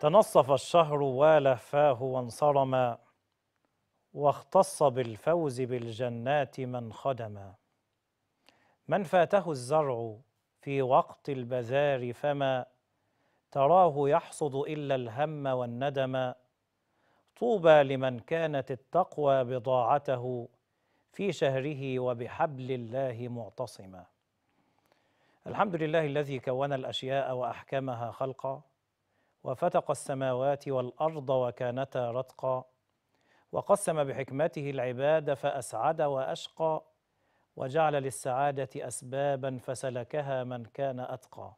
تنصف الشهر والفاه وانصرما واختص بالفوز بالجنات من خدما من فاته الزرع في وقت البذار فما تراه يحصد إلا الهم والندم طوبى لمن كانت التقوى بضاعته في شهره وبحبل الله معتصما الحمد لله الذي كون الأشياء وأحكمها خلقا وفتق السماوات والارض وكانتا رتقا وقسم بحكمته العباد فاسعد واشقى وجعل للسعاده اسبابا فسلكها من كان اتقى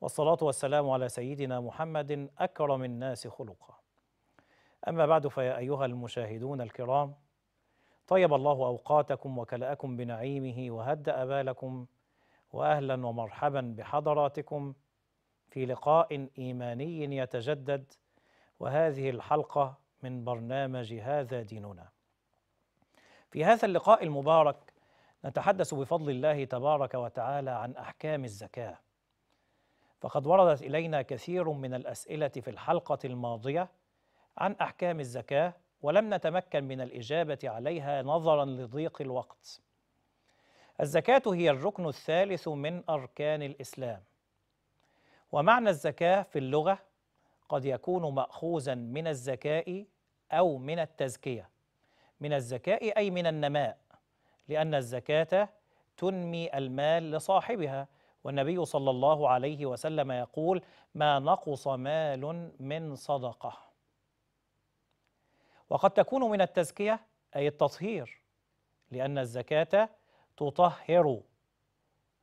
والصلاه والسلام على سيدنا محمد اكرم الناس خلقا اما بعد فيا ايها المشاهدون الكرام طيب الله اوقاتكم وكلاكم بنعيمه وهدا بالكم واهلا ومرحبا بحضراتكم في لقاء ايماني يتجدد وهذه الحلقه من برنامج هذا ديننا. في هذا اللقاء المبارك نتحدث بفضل الله تبارك وتعالى عن احكام الزكاه. فقد وردت الينا كثير من الاسئله في الحلقه الماضيه عن احكام الزكاه ولم نتمكن من الاجابه عليها نظرا لضيق الوقت. الزكاه هي الركن الثالث من اركان الاسلام. ومعنى الزكاة في اللغة قد يكون مأخوذا من الزكاء أو من التزكية من الزكاء أي من النماء لأن الزكاة تنمي المال لصاحبها والنبي صلى الله عليه وسلم يقول ما نقص مال من صدقة وقد تكون من التزكية أي التطهير لأن الزكاة تطهر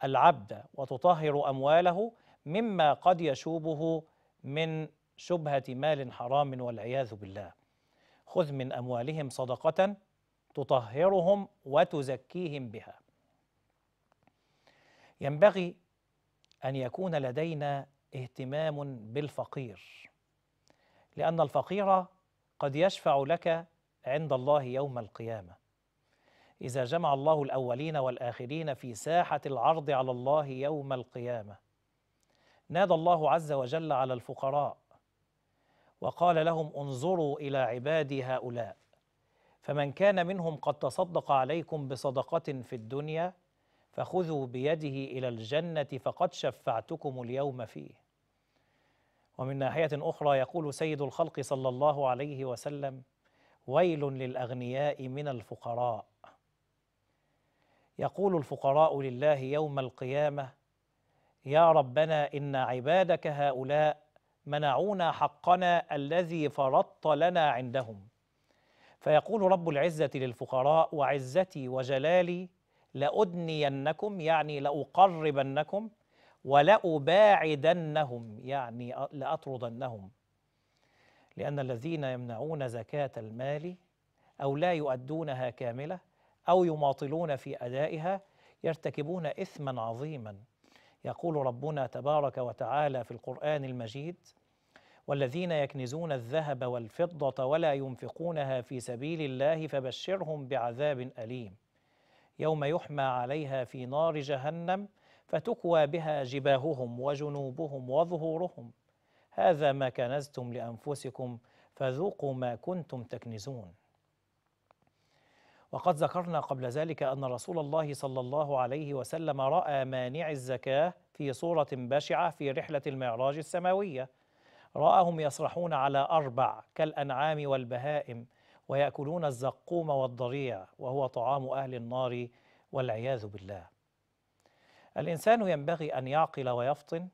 العبد وتطهر أمواله مما قد يشوبه من شبهة مال حرام والعياذ بالله خذ من أموالهم صدقة تطهرهم وتزكيهم بها ينبغي أن يكون لدينا اهتمام بالفقير لأن الفقير قد يشفع لك عند الله يوم القيامة إذا جمع الله الأولين والآخرين في ساحة العرض على الله يوم القيامة نادى الله عز وجل على الفقراء وقال لهم انظروا الى عبادي هؤلاء فمن كان منهم قد تصدق عليكم بصدقه في الدنيا فخذوا بيده الى الجنه فقد شفعتكم اليوم فيه ومن ناحيه اخرى يقول سيد الخلق صلى الله عليه وسلم ويل للاغنياء من الفقراء يقول الفقراء لله يوم القيامه يا ربنا إن عبادك هؤلاء منعونا حقنا الذي فرضت لنا عندهم فيقول رب العزة للفقراء وعزتي وجلالي لأدنينكم يعني لأقربنكم ولأباعدنهم يعني لأطردنهم لأن الذين يمنعون زكاة المال أو لا يؤدونها كاملة أو يماطلون في أدائها يرتكبون إثما عظيما يقول ربنا تبارك وتعالى في القرآن المجيد والذين يكنزون الذهب والفضة ولا ينفقونها في سبيل الله فبشرهم بعذاب أليم يوم يحمى عليها في نار جهنم فتكوى بها جباههم وجنوبهم وظهورهم هذا ما كنزتم لأنفسكم فذوقوا ما كنتم تكنزون وقد ذكرنا قبل ذلك أن رسول الله صلى الله عليه وسلم رأى مانع الزكاة في صورة بشعة في رحلة المعراج السماوية رآهم يسرحون على أربع كالأنعام والبهائم ويأكلون الزقوم والضريع وهو طعام أهل النار والعياذ بالله الإنسان ينبغي أن يعقل ويفطن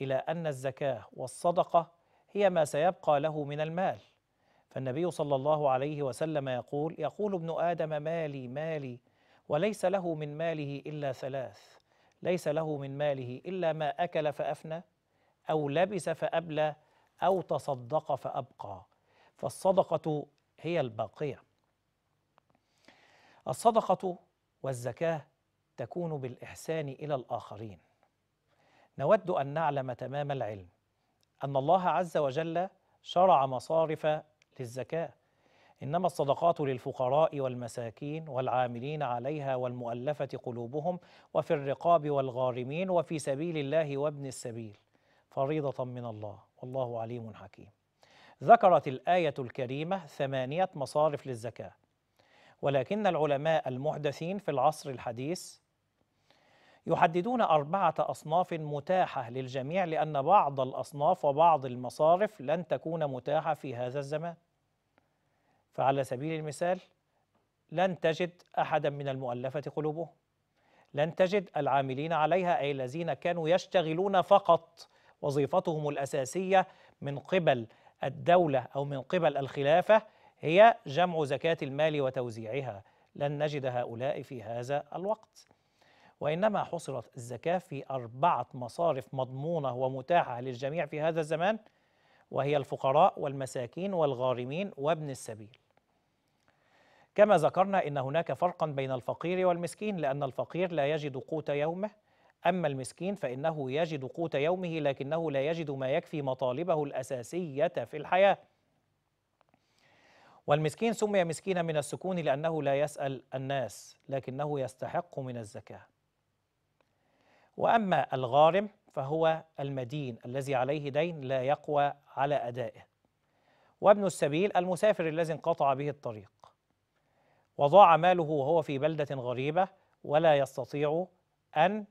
إلى أن الزكاة والصدقة هي ما سيبقى له من المال فالنبي صلى الله عليه وسلم يقول يقول ابن آدم مالي مالي وليس له من ماله إلا ثلاث ليس له من ماله إلا ما أكل فأفنى أو لبس فأبلى أو تصدق فأبقى فالصدقة هي الباقية الصدقة والزكاة تكون بالإحسان إلى الآخرين نود أن نعلم تمام العلم أن الله عز وجل شرع مصارف للزكاه انما الصدقات للفقراء والمساكين والعاملين عليها والمؤلفه قلوبهم وفي الرقاب والغارمين وفي سبيل الله وابن السبيل فريضه من الله والله عليم حكيم ذكرت الايه الكريمه ثمانيه مصارف للزكاه ولكن العلماء المحدثين في العصر الحديث يحددون أربعة أصناف متاحة للجميع لأن بعض الأصناف وبعض المصارف لن تكون متاحة في هذا الزمان فعلى سبيل المثال لن تجد احدا من المؤلفه قلوبهم لن تجد العاملين عليها اي الذين كانوا يشتغلون فقط وظيفتهم الاساسيه من قبل الدوله او من قبل الخلافه هي جمع زكاه المال وتوزيعها لن نجد هؤلاء في هذا الوقت وانما حصرت الزكاه في اربعه مصارف مضمونه ومتاحه للجميع في هذا الزمان وهي الفقراء والمساكين والغارمين وابن السبيل كما ذكرنا ان هناك فرقا بين الفقير والمسكين لان الفقير لا يجد قوت يومه اما المسكين فانه يجد قوت يومه لكنه لا يجد ما يكفي مطالبه الاساسيه في الحياه والمسكين سمي مسكينا من السكون لانه لا يسال الناس لكنه يستحق من الزكاه واما الغارم فهو المدين الذي عليه دين لا يقوى على ادائه وابن السبيل المسافر الذي انقطع به الطريق وضاع ماله وهو في بلدة غريبة ولا يستطيع أن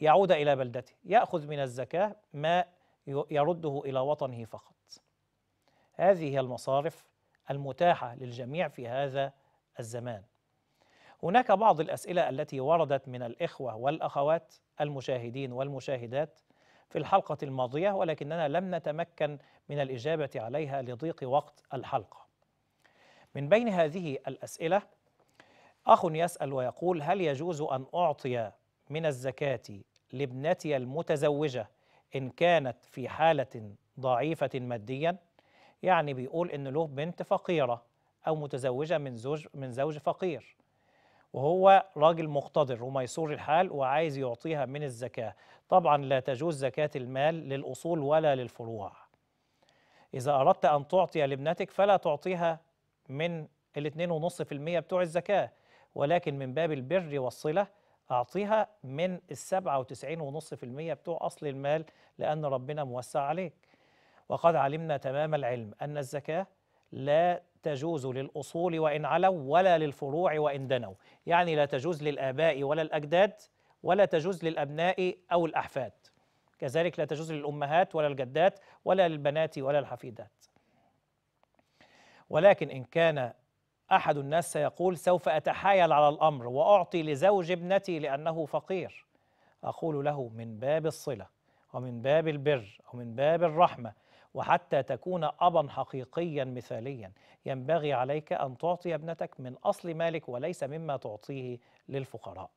يعود إلى بلدته يأخذ من الزكاة ما يرده إلى وطنه فقط هذه هي المصارف المتاحة للجميع في هذا الزمان هناك بعض الأسئلة التي وردت من الإخوة والأخوات المشاهدين والمشاهدات في الحلقة الماضية ولكننا لم نتمكن من الإجابة عليها لضيق وقت الحلقة من بين هذه الأسئلة أخ يسأل ويقول هل يجوز أن أعطي من الزكاة لابنتي المتزوجة إن كانت في حالة ضعيفة ماديا يعني بيقول إن له بنت فقيرة أو متزوجة من زوج من زوج فقير وهو راجل مقتدر وميسور الحال وعايز يعطيها من الزكاة طبعا لا تجوز زكاة المال للأصول ولا للفروع إذا أردت أن تعطي لابنتك فلا تعطيها من ال 2.5% بتوع الزكاة ولكن من باب البر والصلة أعطيها من ال 97.5% بتوع أصل المال لأن ربنا موسع عليك وقد علمنا تمام العلم أن الزكاة لا تجوز للأصول وإن علوا ولا للفروع وإن دنوا يعني لا تجوز للآباء ولا الأجداد ولا تجوز للأبناء أو الأحفاد كذلك لا تجوز للأمهات ولا الجدات ولا للبنات ولا الحفيدات ولكن إن كان أحد الناس سيقول سوف أتحايل على الأمر وأعطي لزوج ابنتي لأنه فقير أقول له من باب الصلة ومن باب البر ومن باب الرحمة وحتى تكون أبا حقيقيا مثاليا ينبغي عليك أن تعطي ابنتك من أصل مالك وليس مما تعطيه للفقراء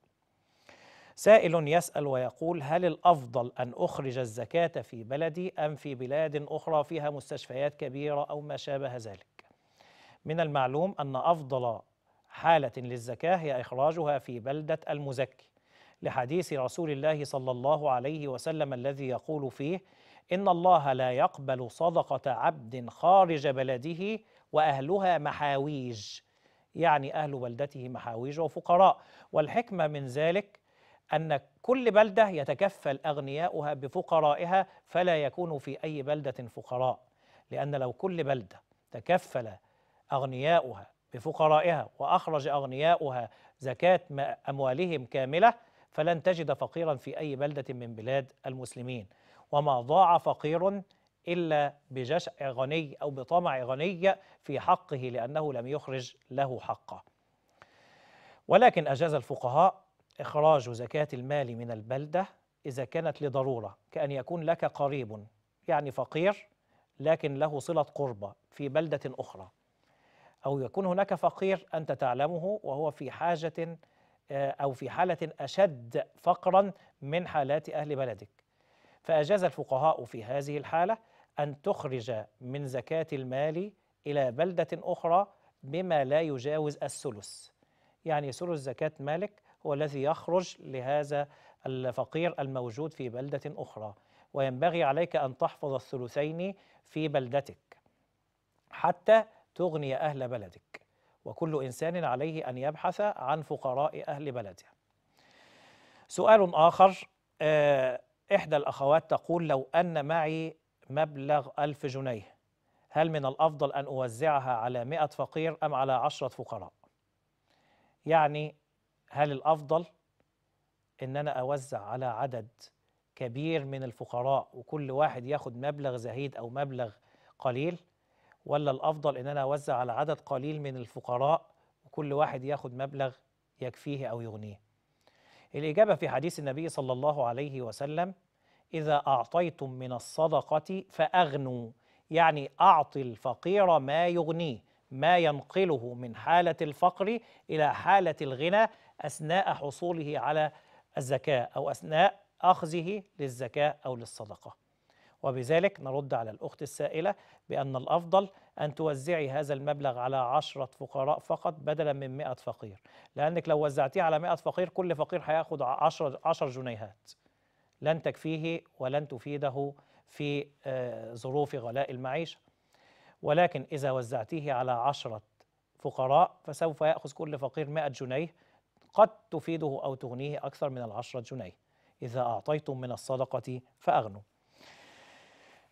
سائل يسأل ويقول هل الأفضل أن أخرج الزكاة في بلدي أم في بلاد أخرى فيها مستشفيات كبيرة أو ما شابه ذلك من المعلوم أن أفضل حالة للزكاة هي إخراجها في بلدة المزكي لحديث رسول الله صلى الله عليه وسلم الذي يقول فيه إن الله لا يقبل صدقة عبد خارج بلده وأهلها محاويج يعني أهل بلدته محاويج وفقراء والحكمة من ذلك أن كل بلدة يتكفل أغنياؤها بفقرائها فلا يكون في أي بلدة فقراء لأن لو كل بلدة تكفل أغنياؤها بفقرائها وأخرج أغنياؤها زكاة أموالهم كاملة فلن تجد فقيرا في أي بلدة من بلاد المسلمين وما ضاع فقير إلا بجشع غني أو بطمع غني في حقه لأنه لم يخرج له حقه ولكن أجاز الفقهاء إخراج زكاة المال من البلدة إذا كانت لضرورة كأن يكون لك قريب يعني فقير لكن له صلة قربة في بلدة أخرى أو يكون هناك فقير أنت تعلمه وهو في حاجة آه، أو في حالة أشد فقرا من حالات أهل بلدك فأجاز الفقهاء في هذه الحالة أن تخرج من زكاة المال إلى بلدة أخرى بما لا يجاوز الثلث يعني ثلث زكاة مالك هو الذي يخرج لهذا الفقير الموجود في بلدة أخرى وينبغي عليك أن تحفظ الثلثين في بلدتك حتى تغني أهل بلدك وكل إنسان عليه أن يبحث عن فقراء أهل بلده سؤال آخر آه، إحدى الأخوات تقول لو أن معي مبلغ ألف جنيه هل من الأفضل أن أوزعها على مئة فقير أم على عشرة فقراء يعني هل الأفضل أن أنا أوزع على عدد كبير من الفقراء وكل واحد ياخد مبلغ زهيد أو مبلغ قليل ولا الافضل ان انا اوزع على عدد قليل من الفقراء وكل واحد ياخد مبلغ يكفيه او يغنيه الاجابه في حديث النبي صلى الله عليه وسلم اذا اعطيتم من الصدقه فاغنوا يعني اعطي الفقير ما يغنيه ما ينقله من حاله الفقر الى حاله الغنى اثناء حصوله على الزكاه او اثناء اخذه للزكاه او للصدقه وبذلك نرد على الأخت السائلة بأن الأفضل أن توزعي هذا المبلغ على عشرة فقراء فقط بدلا من 100 فقير لأنك لو وزعتيه على 100 فقير كل فقير هياخد 10 10 جنيهات لن تكفيه ولن تفيده في آه، ظروف غلاء المعيشة ولكن إذا وزعتيه على عشرة فقراء فسوف يأخذ كل فقير 100 جنيه قد تفيده أو تغنيه أكثر من العشرة جنيه إذا أعطيتم من الصدقة فأغنوا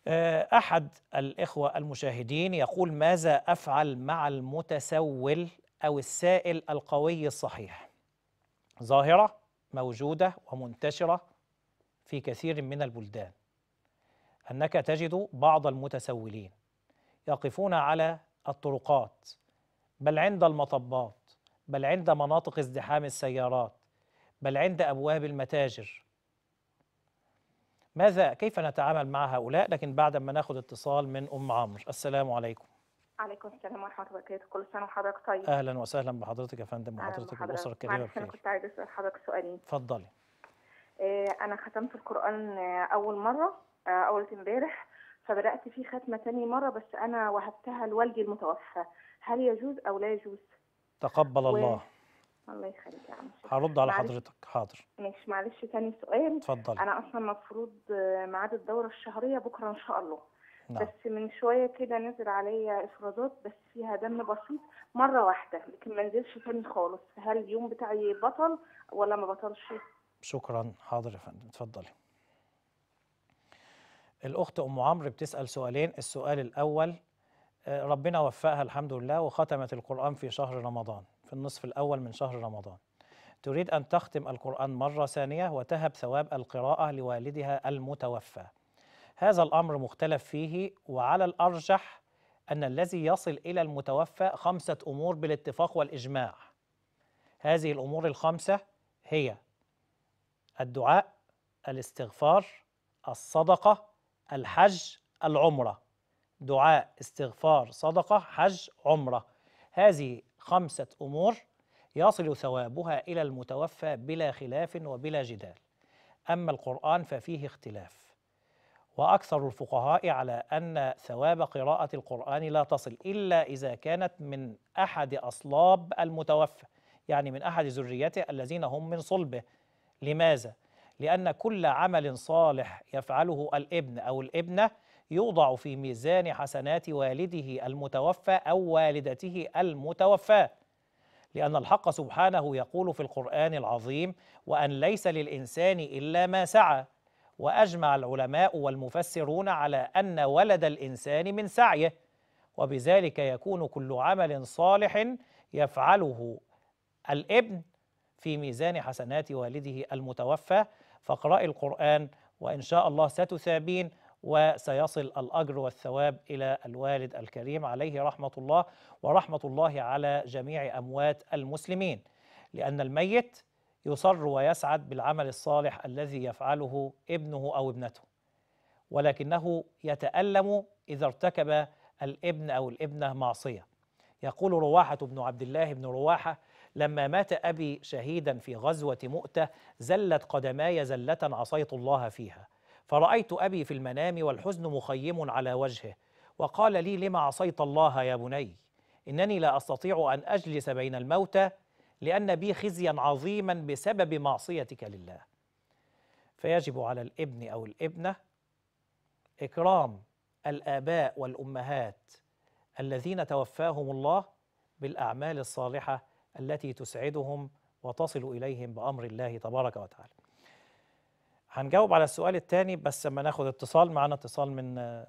آه، أحد الإخوة المشاهدين يقول ماذا أفعل مع المتسول أو السائل القوي الصحيح ظاهرة موجودة ومنتشرة في كثير من البلدان أنك تجد بعض المتسولين يقفون على الطرقات بل عند المطبات بل عند مناطق ازدحام السيارات بل عند أبواب المتاجر ماذا كيف نتعامل مع هؤلاء لكن بعد ما ناخد اتصال من ام عمرو السلام عليكم عليكم السلام ورحمه الله وبركاته كل سنه وحضرتك طيب اهلا وسهلا بحضرتك يا فندم وحضرتك الاسره الكريمه بخير انا كنت عايز اسال حضرتك سؤالين اتفضلي آه، انا ختمت القران آه، اول مره آه، اول امبارح فبدات فيه ختمه ثاني مره بس انا وهبتها لوالدي المتوفى هل يجوز او لا يجوز تقبل الله الله يخليك يا عم هرد على حضرتك حاضر ماشي معلش تاني سؤال اتفضلي انا اصلا المفروض ميعاد الدوره الشهريه بكره ان شاء الله نعم. بس من شويه كده نزل عليا افرازات بس فيها دم بسيط مره واحده لكن ما نزلش تاني خالص هل اليوم بتاعي بطل ولا ما بطلش شكرا حاضر يا فندم اتفضلي الاخت ام عمرو بتسال سؤالين السؤال الاول آه، ربنا وفقها الحمد لله وختمت القرآن في شهر رمضان في النصف الأول من شهر رمضان تريد أن تختم القرآن مرة ثانية وتهب ثواب القراءة لوالدها المتوفى هذا الأمر مختلف فيه وعلى الأرجح أن الذي يصل إلى المتوفى خمسة أمور بالاتفاق والإجماع هذه الأمور الخمسة هي الدعاء الاستغفار الصدقة الحج العمرة دعاء استغفار صدقة حج عمرة هذه خمسة أمور يصل ثوابها إلى المتوفى بلا خلاف وبلا جدال أما القرآن ففيه اختلاف وأكثر الفقهاء على أن ثواب قراءة القرآن لا تصل إلا إذا كانت من أحد أصلاب المتوفى يعني من أحد ذريته الذين هم من صلبه لماذا؟ لأن كل عمل صالح يفعله الابن أو الابنة يوضع في ميزان حسنات والده المتوفى أو والدته المتوفاة لأن الحق سبحانه يقول في القرآن العظيم وأن ليس للإنسان إلا ما سعى وأجمع العلماء والمفسرون على أن ولد الإنسان من سعيه وبذلك يكون كل عمل صالح يفعله الابن في ميزان حسنات والده المتوفى فاقرأي القرآن وإن شاء الله ستثابين وسيصل الأجر والثواب إلى الوالد الكريم عليه رحمة الله ورحمة الله على جميع أموات المسلمين لأن الميت يصر ويسعد بالعمل الصالح الذي يفعله ابنه أو ابنته ولكنه يتألم إذا ارتكب الابن أو الابنة معصية يقول رواحة بن عبد الله بن رواحة لما مات أبي شهيدا في غزوة مؤتة زلت قدماي زلة عصيت الله فيها فرأيت أبي في المنام والحزن مخيم على وجهه وقال لي لما عصيت الله يا بني إنني لا أستطيع أن أجلس بين الموتى لأن بي خزيا عظيما بسبب معصيتك لله فيجب على الابن أو الابنة إكرام الآباء والأمهات الذين توفاهم الله بالأعمال الصالحة التي تسعدهم وتصل إليهم بأمر الله تبارك وتعالى هنجاوب على السؤال الثاني بس لما ناخد اتصال معانا اتصال من آه،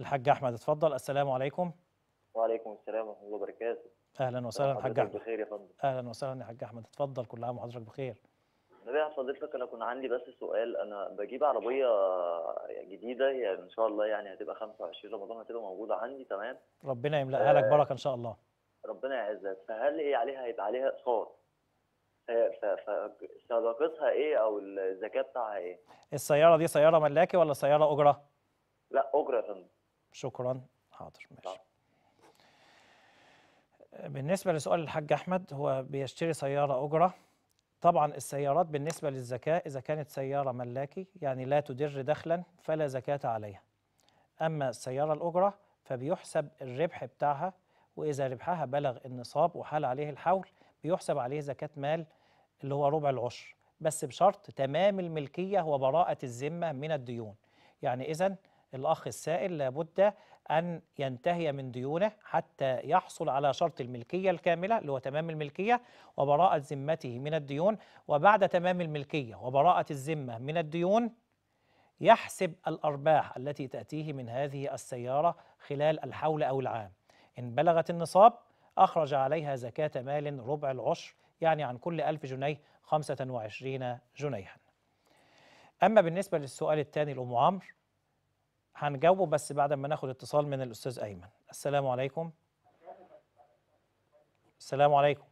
الحاج احمد اتفضل السلام عليكم وعليكم السلام ورحمه الله وبركاته اهلا وسهلا حاج احمد بخير يا فندم اهلا وسهلا يا حاج احمد اتفضل كل عام وحضرتك بخير نبيع حضرتك انا كان عندي بس سؤال انا بجيب عربيه جديده هي يعني ان شاء الله يعني هتبقى 25 رمضان هتبقى موجوده عندي تمام ربنا يملاها لك آه، بركه ان شاء الله ربنا يعزك فهل هي عليها هيبقى عليها اقساط فصداقتها ايه او الزكاه بتاعها ايه السياره دي سياره ملاكي ولا سياره اجره لا اجره يا فندم شكرا حاضر ماشي بالنسبه لسؤال الحاج احمد هو بيشتري سياره اجره طبعا السيارات بالنسبه للزكاه اذا كانت سياره ملاكي يعني لا تدر دخلا فلا زكاه عليها اما السياره الاجره فبيحسب الربح بتاعها واذا ربحها بلغ النصاب وحال عليه الحول بيحسب عليه زكاه مال اللي هو ربع العشر بس بشرط تمام الملكية وبراءة الذمة من الديون يعني إذا الأخ السائل لابد أن ينتهي من ديونه حتى يحصل على شرط الملكية الكاملة اللي هو تمام الملكية وبراءة ذمته من الديون وبعد تمام الملكية وبراءة الذمة من الديون يحسب الأرباح التي تأتيه من هذه السيارة خلال الحول أو العام إن بلغت النصاب أخرج عليها زكاة مال ربع العشر يعني عن كل ألف جنيه 25 جنيها أما بالنسبة للسؤال الثاني لأم عمر هنجاوبه بس بعد ما ناخد اتصال من الأستاذ أيمن السلام عليكم السلام عليكم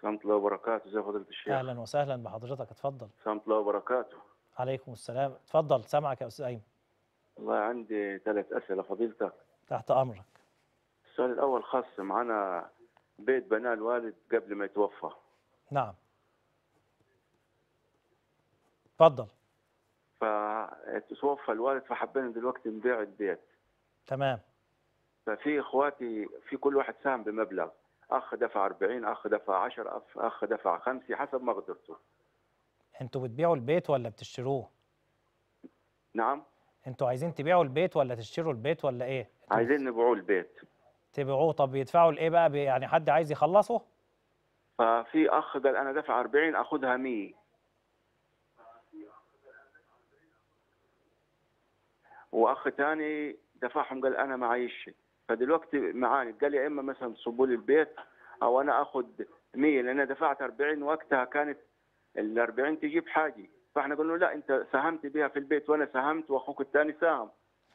سلام الله وبركاته ازي فضيلة الشيخ أهلا وسهلا بحضرتك اتفضل سلام الله وبركاته عليكم السلام اتفضل سامعك يا أستاذ أيمن والله عندي ثلاث أسئلة فضيلتك تحت أمرك السؤال الأول خاص معانا بيت بناه الوالد قبل ما يتوفى نعم تفضل فتوفى الوالد فحبينا دلوقتي نبيع البيت تمام ففي اخواتي في كل واحد ساهم بمبلغ اخ دفع 40 اخ دفع 10 اخ دفع 5 حسب ما قدرته انتوا بتبيعوا البيت ولا بتشتروه نعم انتوا عايزين تبيعوا البيت ولا تشتروا البيت ولا ايه عايزين نبيعوا البيت تبيعوه طب بيدفعوا لايه بقى يعني حد عايز يخلصه ففي آه، اخ قال انا دافع 40 اخذها 100 واخ ثاني دفعهم قال انا معيش فدلوقتي معاني قال لي اما مثلا صبوا لي البيت او انا اخذ 100 لان انا دفعت 40 وقتها كانت ال 40 تجيب حاجه فاحنا قلنا له لا انت ساهمت بها في البيت وانا ساهمت واخوك الثاني ساهم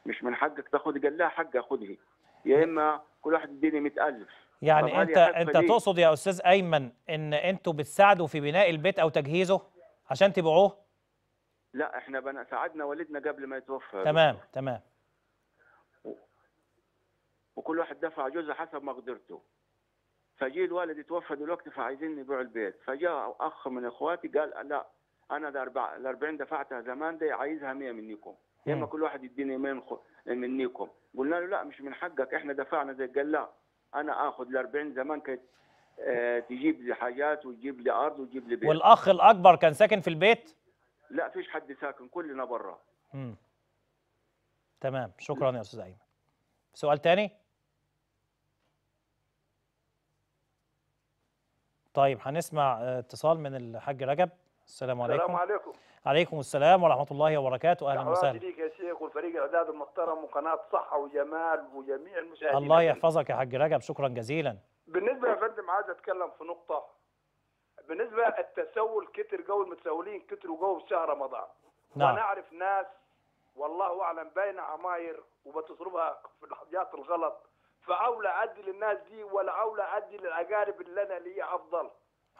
مش من حقك تاخذ قال لا حق اخذه يا اما كل واحد يديني 100000 يعني انت انت تقصد يا استاذ ايمن ان انتوا بتساعدوا في بناء البيت او تجهيزه عشان تبيعوه لا احنا بنا ساعدنا والدنا قبل ما يتوفى تمام بس. تمام و... وكل واحد دفع جزء حسب مقدرته فجي الوالد يتوفى دلوقتي فعايزين نبيع البيت فجاء اخ من اخواتي قال لا انا ال 40 دفعتها زمان دي عايزها 100 منكم يا اما كل واحد يديني من خ... منيكم قلنا له لا مش من حقك احنا دفعنا زي قال لا انا اخذ ال 40 زمان كانت آه، تجيب لي حاجات وتجيب لي ارض وتجيب لي بيت والاخ الاكبر كان ساكن في البيت؟ لا فيش حد ساكن كلنا برا امم تمام شكرا يا استاذ ايمن سؤال ثاني؟ طيب هنسمع آه، اتصال من الحاج رجب السلام عليكم السلام عليكم عليكم السلام ورحمة الله وبركاته أهلا وسهلا بك يا شيخ والفريق الإعداد المحترم وقناة صحة وجمال وجميع المشاهدين الله يحفظك يا حاج رجب شكرا جزيلا بالنسبة يا فندم عايز أتكلم في نقطة بالنسبة التسول كتر جو المتسولين كتروا جو في شهر رمضان نعم ونعرف أعرف ناس والله أعلم باينة عماير وبتصرفها في الحاجات الغلط فأولى أدي للناس دي ولا أولى أدي للأجانب اللي أنا ليا أفضل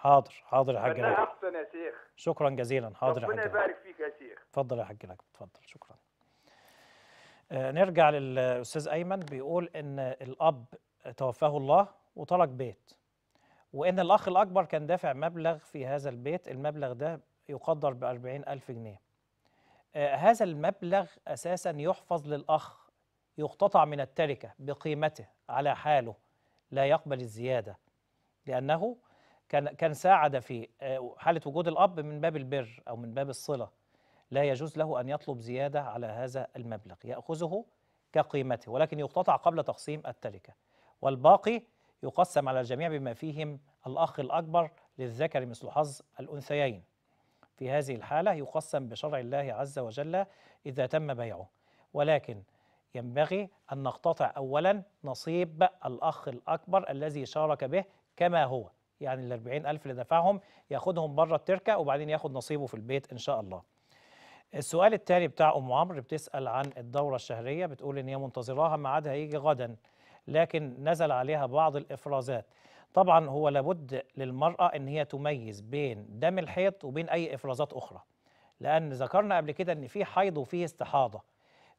حاضر حاضر يا حاج نجم احسن يا شيخ شكرا جزيلا حاضر يا حاج ربنا يبارك فيك يا شيخ اتفضل يا حاج نجم اتفضل شكرا آه نرجع للاستاذ ايمن بيقول ان الاب توفاه الله وترك بيت وان الاخ الاكبر كان دافع مبلغ في هذا البيت المبلغ ده يقدر ب 40000 جنيه آه هذا المبلغ اساسا يحفظ للاخ يقتطع من التركه بقيمته على حاله لا يقبل الزياده لانه كان كان ساعد في آه، حاله وجود الاب من باب البر او من باب الصله لا يجوز له ان يطلب زياده على هذا المبلغ ياخذه كقيمته ولكن يقتطع قبل تقسيم التركه والباقي يقسم على الجميع بما فيهم الاخ الاكبر للذكر مثل حظ الانثيين في هذه الحاله يقسم بشرع الله عز وجل اذا تم بيعه ولكن ينبغي ان نقتطع اولا نصيب الاخ الاكبر الذي شارك به كما هو يعني ال ألف اللي دفعهم ياخدهم بره التركه وبعدين ياخد نصيبه في البيت ان شاء الله. السؤال التالي بتاع ام عمرو بتسال عن الدوره الشهريه بتقول ان هي منتظراها ميعادها يجي غدا لكن نزل عليها بعض الافرازات. طبعا هو لابد للمراه ان هي تميز بين دم الحيض وبين اي افرازات اخرى. لان ذكرنا قبل كده ان في حيض وفيه استحاضه.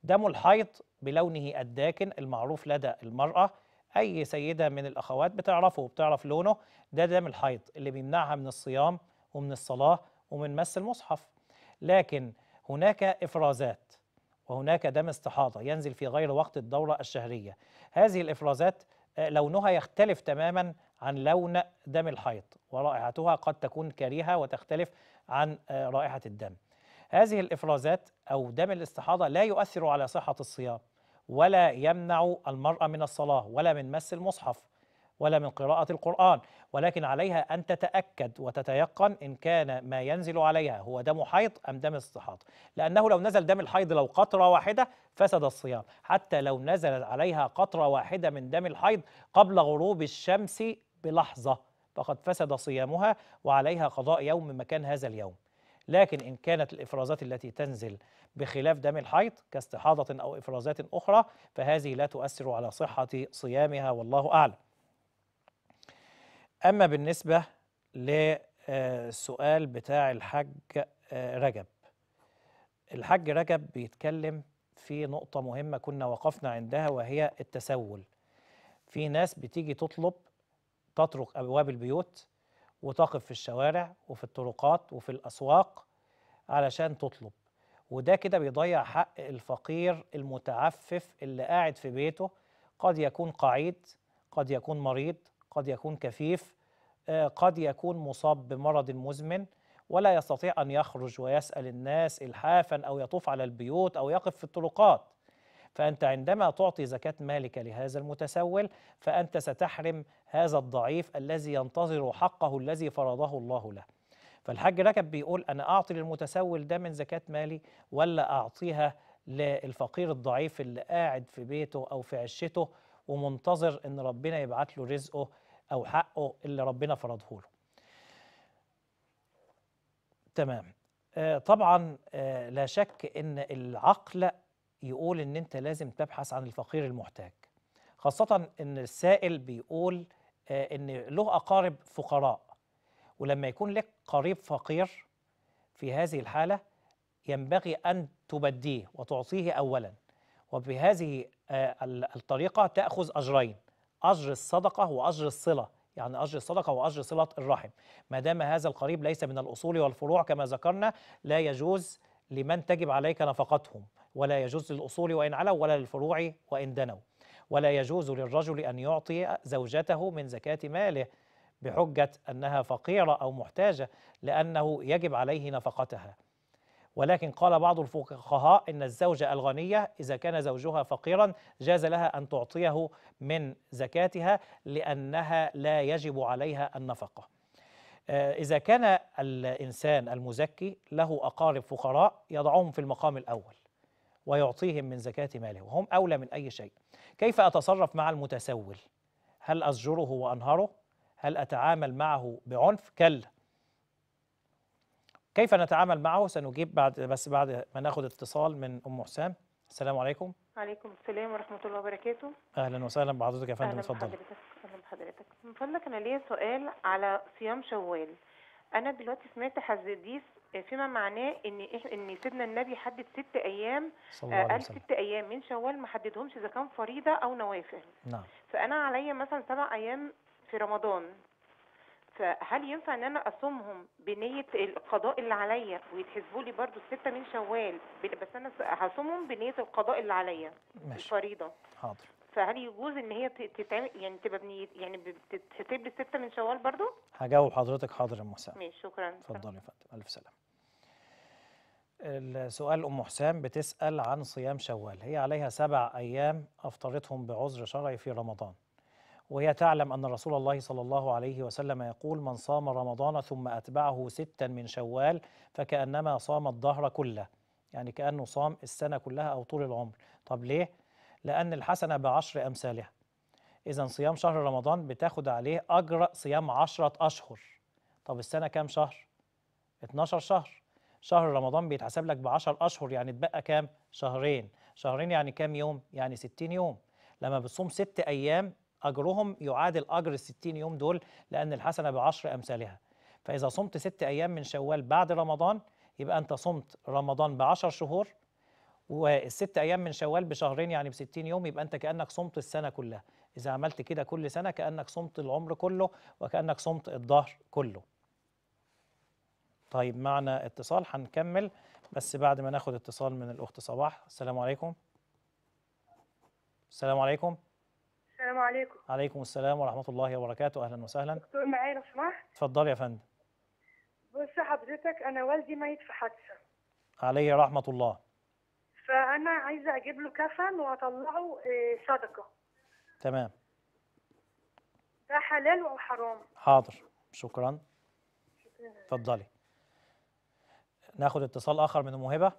دم الحيض بلونه الداكن المعروف لدى المراه اي سيده من الاخوات بتعرفه وبتعرف لونه ده دم الحيض اللي بيمنعها من الصيام ومن الصلاه ومن مس المصحف لكن هناك افرازات وهناك دم استحاضه ينزل في غير وقت الدوره الشهريه هذه الافرازات آه، لونها يختلف تماما عن لون دم الحيض ورائحتها قد تكون كريهه وتختلف عن آه، رائحه الدم هذه الافرازات او دم الاستحاضه لا يؤثر على صحه الصيام ولا يمنع المرأة من الصلاة ولا من مس المصحف ولا من قراءة القرآن ولكن عليها أن تتأكد وتتيقن إن كان ما ينزل عليها هو دم حيض أم دم استحاض لأنه لو نزل دم الحيض لو قطرة واحدة فسد الصيام حتى لو نزلت عليها قطرة واحدة من دم الحيض قبل غروب الشمس بلحظة فقد فسد صيامها وعليها قضاء يوم مكان هذا اليوم لكن إن كانت الإفرازات التي تنزل بخلاف دم الحيض كاستحاضة أو إفرازات أخرى فهذه لا تؤثر على صحة صيامها والله أعلم أما بالنسبة للسؤال آه، بتاع الحج آه، رجب الحج رجب بيتكلم في نقطة مهمة كنا وقفنا عندها وهي التسول في ناس بتيجي تطلب تطرق أبواب البيوت وتقف في الشوارع وفي الطرقات وفي الأسواق علشان تطلب وده كده بيضيع حق الفقير المتعفف اللي قاعد في بيته قد يكون قعيد قد يكون مريض قد يكون كفيف آه، قد يكون مصاب بمرض مزمن ولا يستطيع أن يخرج ويسأل الناس إلحافا أو يطوف على البيوت أو يقف في الطرقات فأنت عندما تعطي زكاة مالك لهذا المتسول فأنت ستحرم هذا الضعيف الذي ينتظر حقه الذي فرضه الله له فالحاج ركب بيقول أنا أعطي للمتسول ده من زكاة مالي ولا أعطيها للفقير الضعيف اللي قاعد في بيته أو في عشته ومنتظر أن ربنا يبعت له رزقه أو حقه اللي ربنا فرضه له تمام آه، طبعا آه، لا شك ان العقل يقول ان انت لازم تبحث عن الفقير المحتاج خاصة ان السائل بيقول آه، ان له اقارب فقراء ولما يكون لك قريب فقير في هذه الحالة ينبغي ان تبديه وتعطيه اولا وبهذه آه، الطريقة تأخذ اجرين اجر الصدقة واجر الصلة يعني اجر الصدقه واجر صله الرحم ما دام هذا القريب ليس من الاصول والفروع كما ذكرنا لا يجوز لمن تجب عليك نفقتهم ولا يجوز للأصول وإن علوا ولا للفروع وإن دنوا ولا يجوز للرجل أن يعطي زوجته من زكاة ماله بحجة أنها فقيرة أو محتاجة لأنه يجب عليه نفقتها ولكن قال بعض الفقهاء إن الزوجة الغنية إذا كان زوجها فقيرا جاز لها أن تعطيه من زكاتها لأنها لا يجب عليها النفقة آه، إذا كان الإنسان المزكي له أقارب فقراء يضعهم في المقام الأول ويعطيهم من زكاة ماله وهم أولى من أي شيء كيف أتصرف مع المتسول؟ هل أزجره وأنهره؟ هل أتعامل معه بعنف؟ كلا كيف نتعامل معه سنجيب بعد بس بعد ما ناخد اتصال من أم حسام السلام عليكم عليكم السلام ورحمة الله وبركاته أهلا وسهلا بحضرتك يا فندم اتفضل أهلا أهلا بحضرتك من فضلك أنا ليا سؤال على صيام شوال أنا دلوقتي سمعت حديث آه، فيما معناه ان ان سيدنا النبي حدد ست ايام آه، قال ست ايام من شوال ما حددهمش اذا كان فريضه او نوافل نعم فانا عليا مثلا سبع ايام في رمضان فهل ينفع ان انا اصومهم بنيه القضاء اللي عليا ويتحسبوا لي برده السته من شوال بس انا هصومهم بنيه القضاء اللي عليا الفريضه حاضر فهل يجوز ان هي تتعمل يعني تبقى بنية يعني بتتحسب لي السته من شوال برضو؟ هجاوب حضرتك حاضر يا مساء ماشي شكرا اتفضلي يا فندم الف سلامه السؤال أم حسام بتسأل عن صيام شوال هي عليها سبع أيام أفطرتهم بعذر شرعي في رمضان وهي تعلم أن رسول الله صلى الله عليه وسلم يقول من صام رمضان ثم أتبعه ستا من شوال فكأنما صام الدهر كله يعني كأنه صام السنة كلها أو طول العمر طب ليه؟ لأن الحسنة بعشر أمثالها إذا صيام شهر رمضان بتاخد عليه أجر صيام عشرة أشهر طب السنة كام شهر؟ 12 شهر شهر رمضان بيتحسب لك ب 10 اشهر يعني اتبقى كام شهرين شهرين يعني كام يوم يعني 60 يوم لما بتصوم ست ايام اجرهم يعادل اجر ال 60 يوم دول لان الحسنه بعشر امثالها فاذا صمت ست ايام من شوال بعد رمضان يبقى انت صمت رمضان ب 10 شهور والست ايام من شوال بشهرين يعني ب 60 يوم يبقى انت كانك صمت السنه كلها اذا عملت كده كل سنه كانك صمت العمر كله وكانك صمت الظهر كله طيب معنا اتصال هنكمل بس بعد ما ناخد اتصال من الأخت صباح السلام عليكم السلام عليكم السلام عليكم عليكم السلام ورحمة الله وبركاته أهلا وسهلا دكتور معايا لو سمحت اتفضلي يا فندم بص حضرتك أنا والدي ميت في حادثة عليه رحمة الله فأنا عايزة أجيب له كفن وأطلعه آه، صدقة تمام ده حلال أو حرام حاضر شكرا اتفضلي ناخد اتصال اخر من الموهبه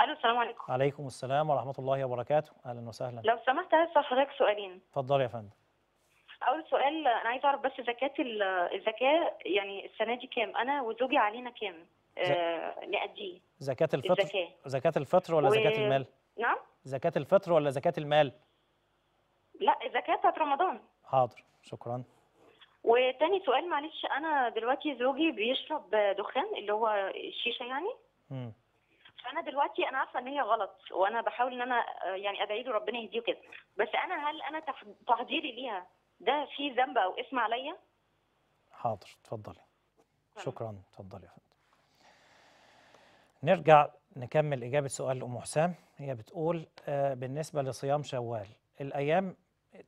الو السلام عليكم عليكم السلام ورحمه الله وبركاته اهلا وسهلا لو سمحت عايز حضرتك سؤالين اتفضل يا فندم اول سؤال انا عايز اعرف بس زكاه الزكاه يعني السنه دي كام انا وزوجي علينا كام آه زكاه الفطر زكاه الفطر ولا و... زكاه المال نعم زكاه الفطر ولا زكاه المال لا زكاه بتاعت رمضان حاضر شكرا وتاني سؤال معلش انا دلوقتي زوجي بيشرب دخان اللي هو الشيشه يعني م. فانا دلوقتي انا عارفه ان هي غلط وانا بحاول ان انا آه، يعني ادعي له ربنا يهديه كده بس انا هل انا تحضيري ليها ده في ذنب او اسم عليا حاضر اتفضلي شكرا اتفضلي يا فندم نرجع نكمل اجابه سؤال ام حسام هي بتقول آه، بالنسبه لصيام شوال الايام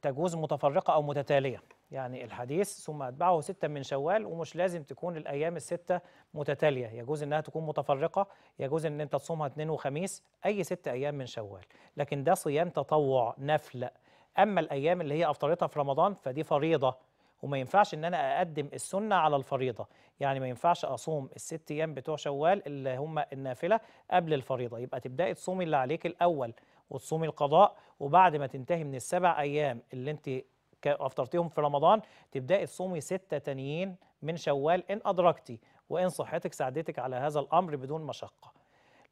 تجوز متفرقه او متتاليه يعني الحديث ثم أتبعه ستا من شوال ومش لازم تكون الأيام الستة متتالية يجوز أنها تكون متفرقة يجوز أن أنت تصومها اثنين وخميس أي ست أيام من شوال لكن ده صيام تطوع نفل أما الأيام اللي هي أفطرتها في رمضان فدي فريضة وما ينفعش ان انا اقدم السنه على الفريضه يعني ما ينفعش اصوم الست ايام بتوع شوال اللي هم النافله قبل الفريضه يبقى تبداي تصومي اللي عليك الاول وتصومي القضاء وبعد ما تنتهي من السبع ايام اللي انت افطرتيهم في رمضان تبداي تصومي ستة تانيين من شوال ان ادركتي وان صحتك ساعدتك على هذا الامر بدون مشقه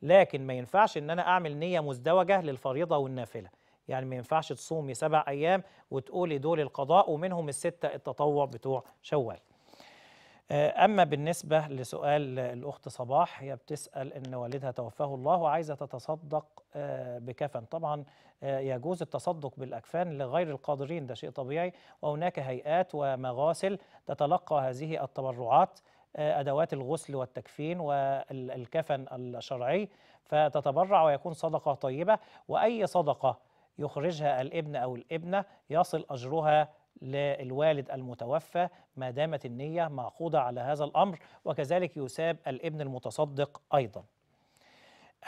لكن ما ينفعش ان انا اعمل نيه مزدوجه للفريضه والنافله يعني ما ينفعش تصومي سبع ايام وتقولي دول القضاء ومنهم السته التطوع بتوع شوال آه، أما بالنسبة لسؤال الأخت صباح هي بتسأل إن والدها توفاه الله وعايزة تتصدق آه، بكفن طبعا آه، يجوز التصدق بالأكفان لغير القادرين ده شيء طبيعي وهناك هيئات ومغاسل تتلقى هذه التبرعات أدوات الغسل والتكفين والكفن الشرعي فتتبرع ويكون صدقة طيبة وأي صدقة يخرجها الابن أو الابنة يصل أجرها للوالد المتوفى ما دامت النية معقودة على هذا الأمر وكذلك يساب الابن المتصدق أيضا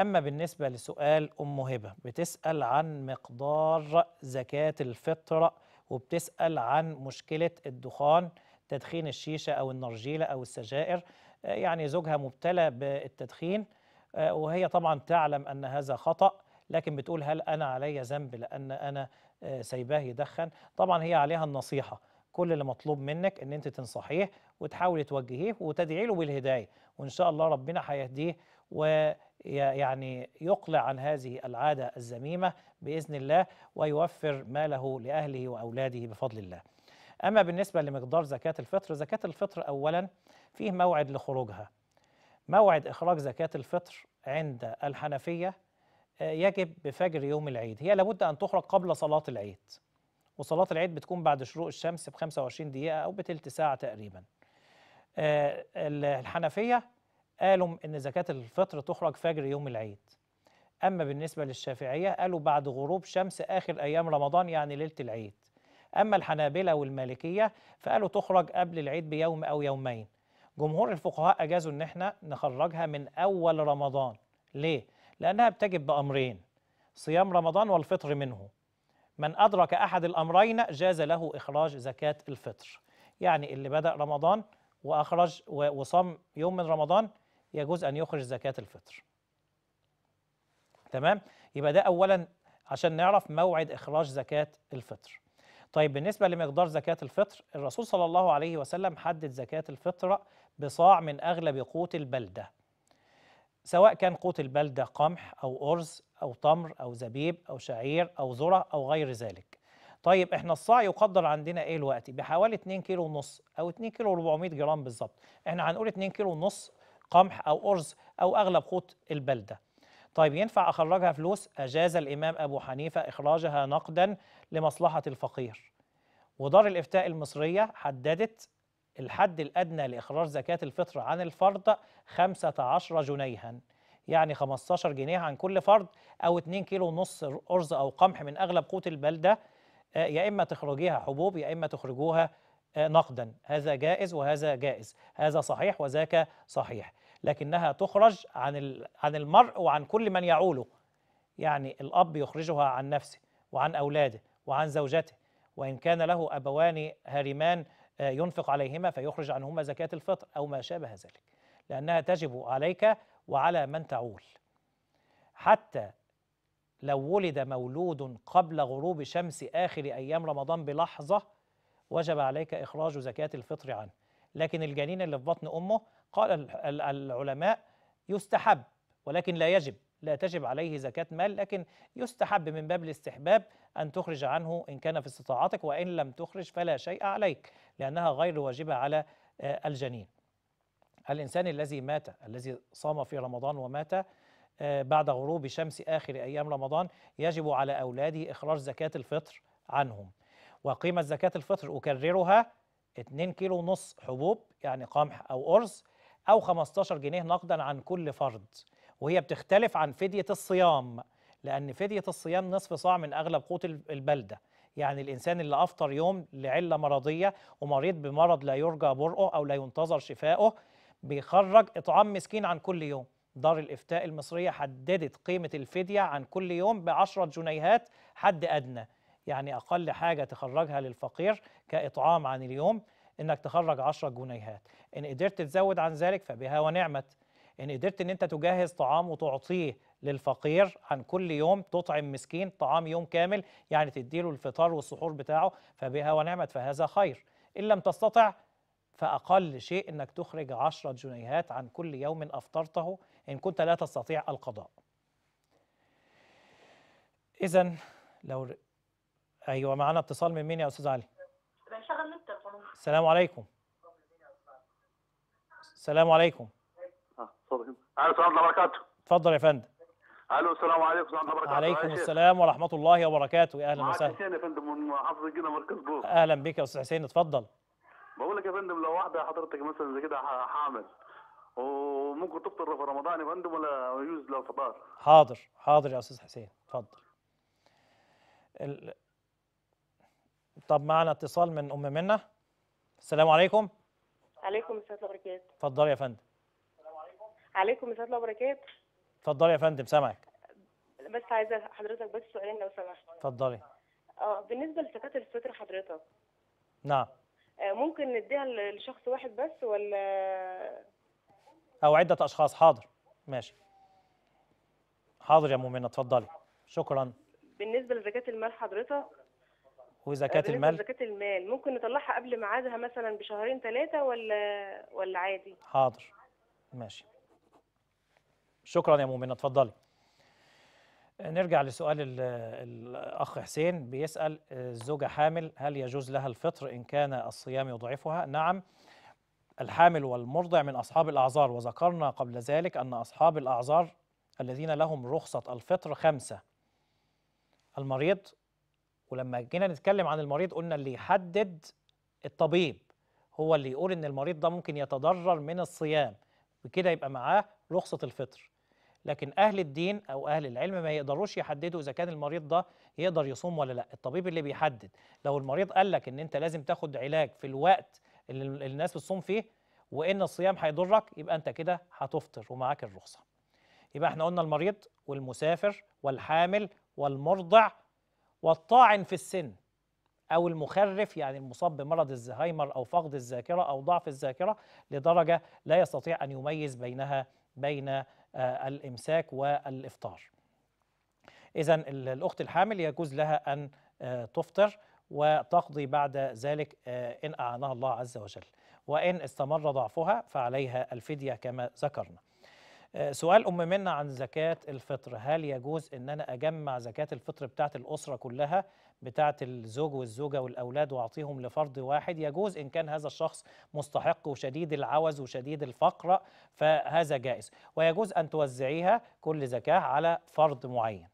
أما بالنسبة لسؤال أم هبة بتسأل عن مقدار زكاة الفطرة وبتسأل عن مشكلة الدخان تدخين الشيشة أو النرجيلة أو السجائر يعني زوجها مبتلى بالتدخين وهي طبعا تعلم أن هذا خطأ لكن بتقول هل أنا علي ذنب لأن أنا آه، سايباه يدخن طبعا هي عليها النصيحه كل اللي مطلوب منك ان انت تنصحيه وتحاولي توجهيه وتدعي له بالهدايه وان شاء الله ربنا هيهديه ويعني يقلع عن هذه العاده الذميمه باذن الله ويوفر ماله لاهله واولاده بفضل الله. اما بالنسبه لمقدار زكاه الفطر زكاه الفطر اولا فيه موعد لخروجها. موعد اخراج زكاه الفطر عند الحنفيه يجب بفجر يوم العيد هي لابد أن تخرج قبل صلاة العيد وصلاة العيد بتكون بعد شروق الشمس ب 25 دقيقة أو بتلت ساعة تقريبا آه، الحنفية قالوا إن زكاة الفطر تخرج فجر يوم العيد أما بالنسبة للشافعية قالوا بعد غروب شمس آخر أيام رمضان يعني ليلة العيد أما الحنابلة والمالكية فقالوا تخرج قبل العيد بيوم أو يومين جمهور الفقهاء أجازوا إن احنا نخرجها من أول رمضان ليه؟ لأنها بتجب بأمرين صيام رمضان والفطر منه من أدرك أحد الأمرين جاز له إخراج زكاة الفطر يعني اللي بدأ رمضان وأخرج وصام يوم من رمضان يجوز أن يخرج زكاة الفطر تمام يبقى ده أولا عشان نعرف موعد إخراج زكاة الفطر طيب بالنسبة لمقدار زكاة الفطر الرسول صلى الله عليه وسلم حدد زكاة الفطر بصاع من أغلب قوت البلدة سواء كان قوت البلدة قمح أو أرز أو تمر أو زبيب أو شعير أو ذرة أو غير ذلك طيب احنا الصاع يقدر عندنا ايه الوقت بحوالي 2 كيلو ونص او 2 كيلو و 400 جرام بالظبط احنا هنقول 2 كيلو ونص قمح او ارز او اغلب قوت البلده طيب ينفع اخرجها فلوس اجاز الامام ابو حنيفه اخراجها نقدا لمصلحه الفقير ودار الافتاء المصريه حددت الحد الأدنى لإخراج زكاة الفطر عن الفرد 15 جنيها يعني 15 جنيه عن كل فرد أو 2 كيلو ونص أرز أو قمح من أغلب قوت البلدة آه، يا إما تخرجيها حبوب يا إما تخرجوها آه، نقدا هذا جائز وهذا جائز هذا صحيح وذاك صحيح لكنها تخرج عن عن المرء وعن كل من يعوله يعني الأب يخرجها عن نفسه وعن أولاده وعن زوجته وإن كان له أبوان هارمان آه، ينفق عليهما فيخرج عنهما زكاة الفطر أو ما شابه ذلك لأنها تجب عليك وعلى من تعول حتى لو ولد مولود قبل غروب شمس آخر أيام رمضان بلحظة وجب عليك إخراج زكاة الفطر عنه لكن الجنين اللي في بطن أمه قال العلماء يستحب ولكن لا يجب لا تجب عليه زكاة مال لكن يستحب من باب الاستحباب أن تخرج عنه إن كان في استطاعتك وإن لم تخرج فلا شيء عليك لأنها غير واجبة على آه، الجنين الإنسان الذي مات الذي صام في رمضان ومات آه، بعد غروب شمس آخر أيام رمضان يجب على أولاده إخراج زكاة الفطر عنهم وقيمة زكاة الفطر أكررها 2 كيلو نص حبوب يعني قمح أو أرز أو 15 جنيه نقدا عن كل فرد وهي بتختلف عن فدية الصيام لأن فدية الصيام نصف صاع من أغلب قوت البلدة يعني الإنسان اللي أفطر يوم لعلة مرضية ومريض بمرض لا يرجى برؤه أو لا ينتظر شفائه بيخرج إطعام مسكين عن كل يوم دار الإفتاء المصرية حددت قيمة الفدية عن كل يوم بعشرة جنيهات حد أدنى يعني أقل حاجة تخرجها للفقير كإطعام عن اليوم إنك تخرج 10 جنيهات إن قدرت تزود عن ذلك فبها ونعمت ان يعني قدرت ان انت تجهز طعام وتعطيه للفقير عن كل يوم تطعم مسكين طعام يوم كامل يعني تديله الفطار والسحور بتاعه فبها ونعمت فهذا خير ان لم تستطع فأقل شيء أنك تخرج عشرة جنيهات عن كل يوم أفطرته إن كنت لا تستطيع القضاء إذا لو أيوة معنا اتصال من مين يا أستاذ علي السلام عليكم السلام عليكم الو وبركاته اتفضل يا فندم الو السلام عليكم ورحمه الله وبركاته عليكم السلام ورحمه الله وبركاته يا اهلا وسهلا حسين يا فندم من محافظه جنة مركز بور اهلا بك يا استاذ حسين اتفضل بقول لك يا فندم لو واحده حضرتك مثلا زي كده حامل وممكن تفطر في رمضان يا فندم ولا يجوز لو فطار حاضر حاضر يا استاذ حسين اتفضل ال... طب معنا اتصال من ام منه السلام عليكم عليكم السلام ورحمه الله وبركاته اتفضل يا فندم عليكم ورحمه الله وبركاته اتفضلي يا فندم سامعك بس عايزه حضرتك بس سؤالين لو سمحت اتفضلي اه بالنسبه لزكاه الفطر حضرتك نعم آه ممكن نديها لشخص واحد بس ولا او عده اشخاص حاضر ماشي حاضر يا مؤمنه اتفضلي شكرا بالنسبه لزكاه المال حضرتك وزكاه آه، المال زكاه المال ممكن نطلعها قبل ميعادها مثلا بشهرين ثلاثه ولا ولا عادي حاضر ماشي شكرا يا مؤمنه اتفضلي آه، نرجع لسؤال الأخ حسين بيسأل آه، الزوجة حامل هل يجوز لها الفطر إن كان الصيام يضعفها؟ نعم الحامل والمرضع من أصحاب الأعذار وذكرنا قبل ذلك أن أصحاب الأعذار الذين لهم رخصة الفطر خمسة المريض ولما جينا نتكلم عن المريض قلنا اللي يحدد الطبيب هو اللي يقول إن المريض ده ممكن يتضرر من الصيام وكده يبقى معاه رخصة الفطر لكن أهل الدين أو أهل العلم ما يقدروش يحددوا إذا كان المريض ده يقدر يصوم ولا لا الطبيب اللي بيحدد لو المريض قال لك إن أنت لازم تاخد علاج في الوقت اللي الناس بتصوم فيه وإن الصيام هيضرك يبقى أنت كده هتفطر ومعاك الرخصة يبقى احنا قلنا المريض والمسافر والحامل والمرضع والطاعن في السن أو المخرف يعني المصاب بمرض الزهايمر أو فقد الذاكرة أو ضعف الذاكرة لدرجة لا يستطيع أن يميز بينها بين آه، الإمساك والإفطار إذا الأخت الحامل يجوز لها أن آه، تفطر وتقضي بعد ذلك آه، إن أعانها الله عز وجل وإن استمر ضعفها فعليها الفدية كما ذكرنا سؤال أم منا عن زكاة الفطر هل يجوز أن أنا أجمع زكاة الفطر بتاعت الأسرة كلها بتاعة الزوج والزوجة والأولاد وأعطيهم لفرد واحد يجوز إن كان هذا الشخص مستحق وشديد العوز وشديد الفقر فهذا جائز ويجوز أن توزعيها كل زكاة على فرد معين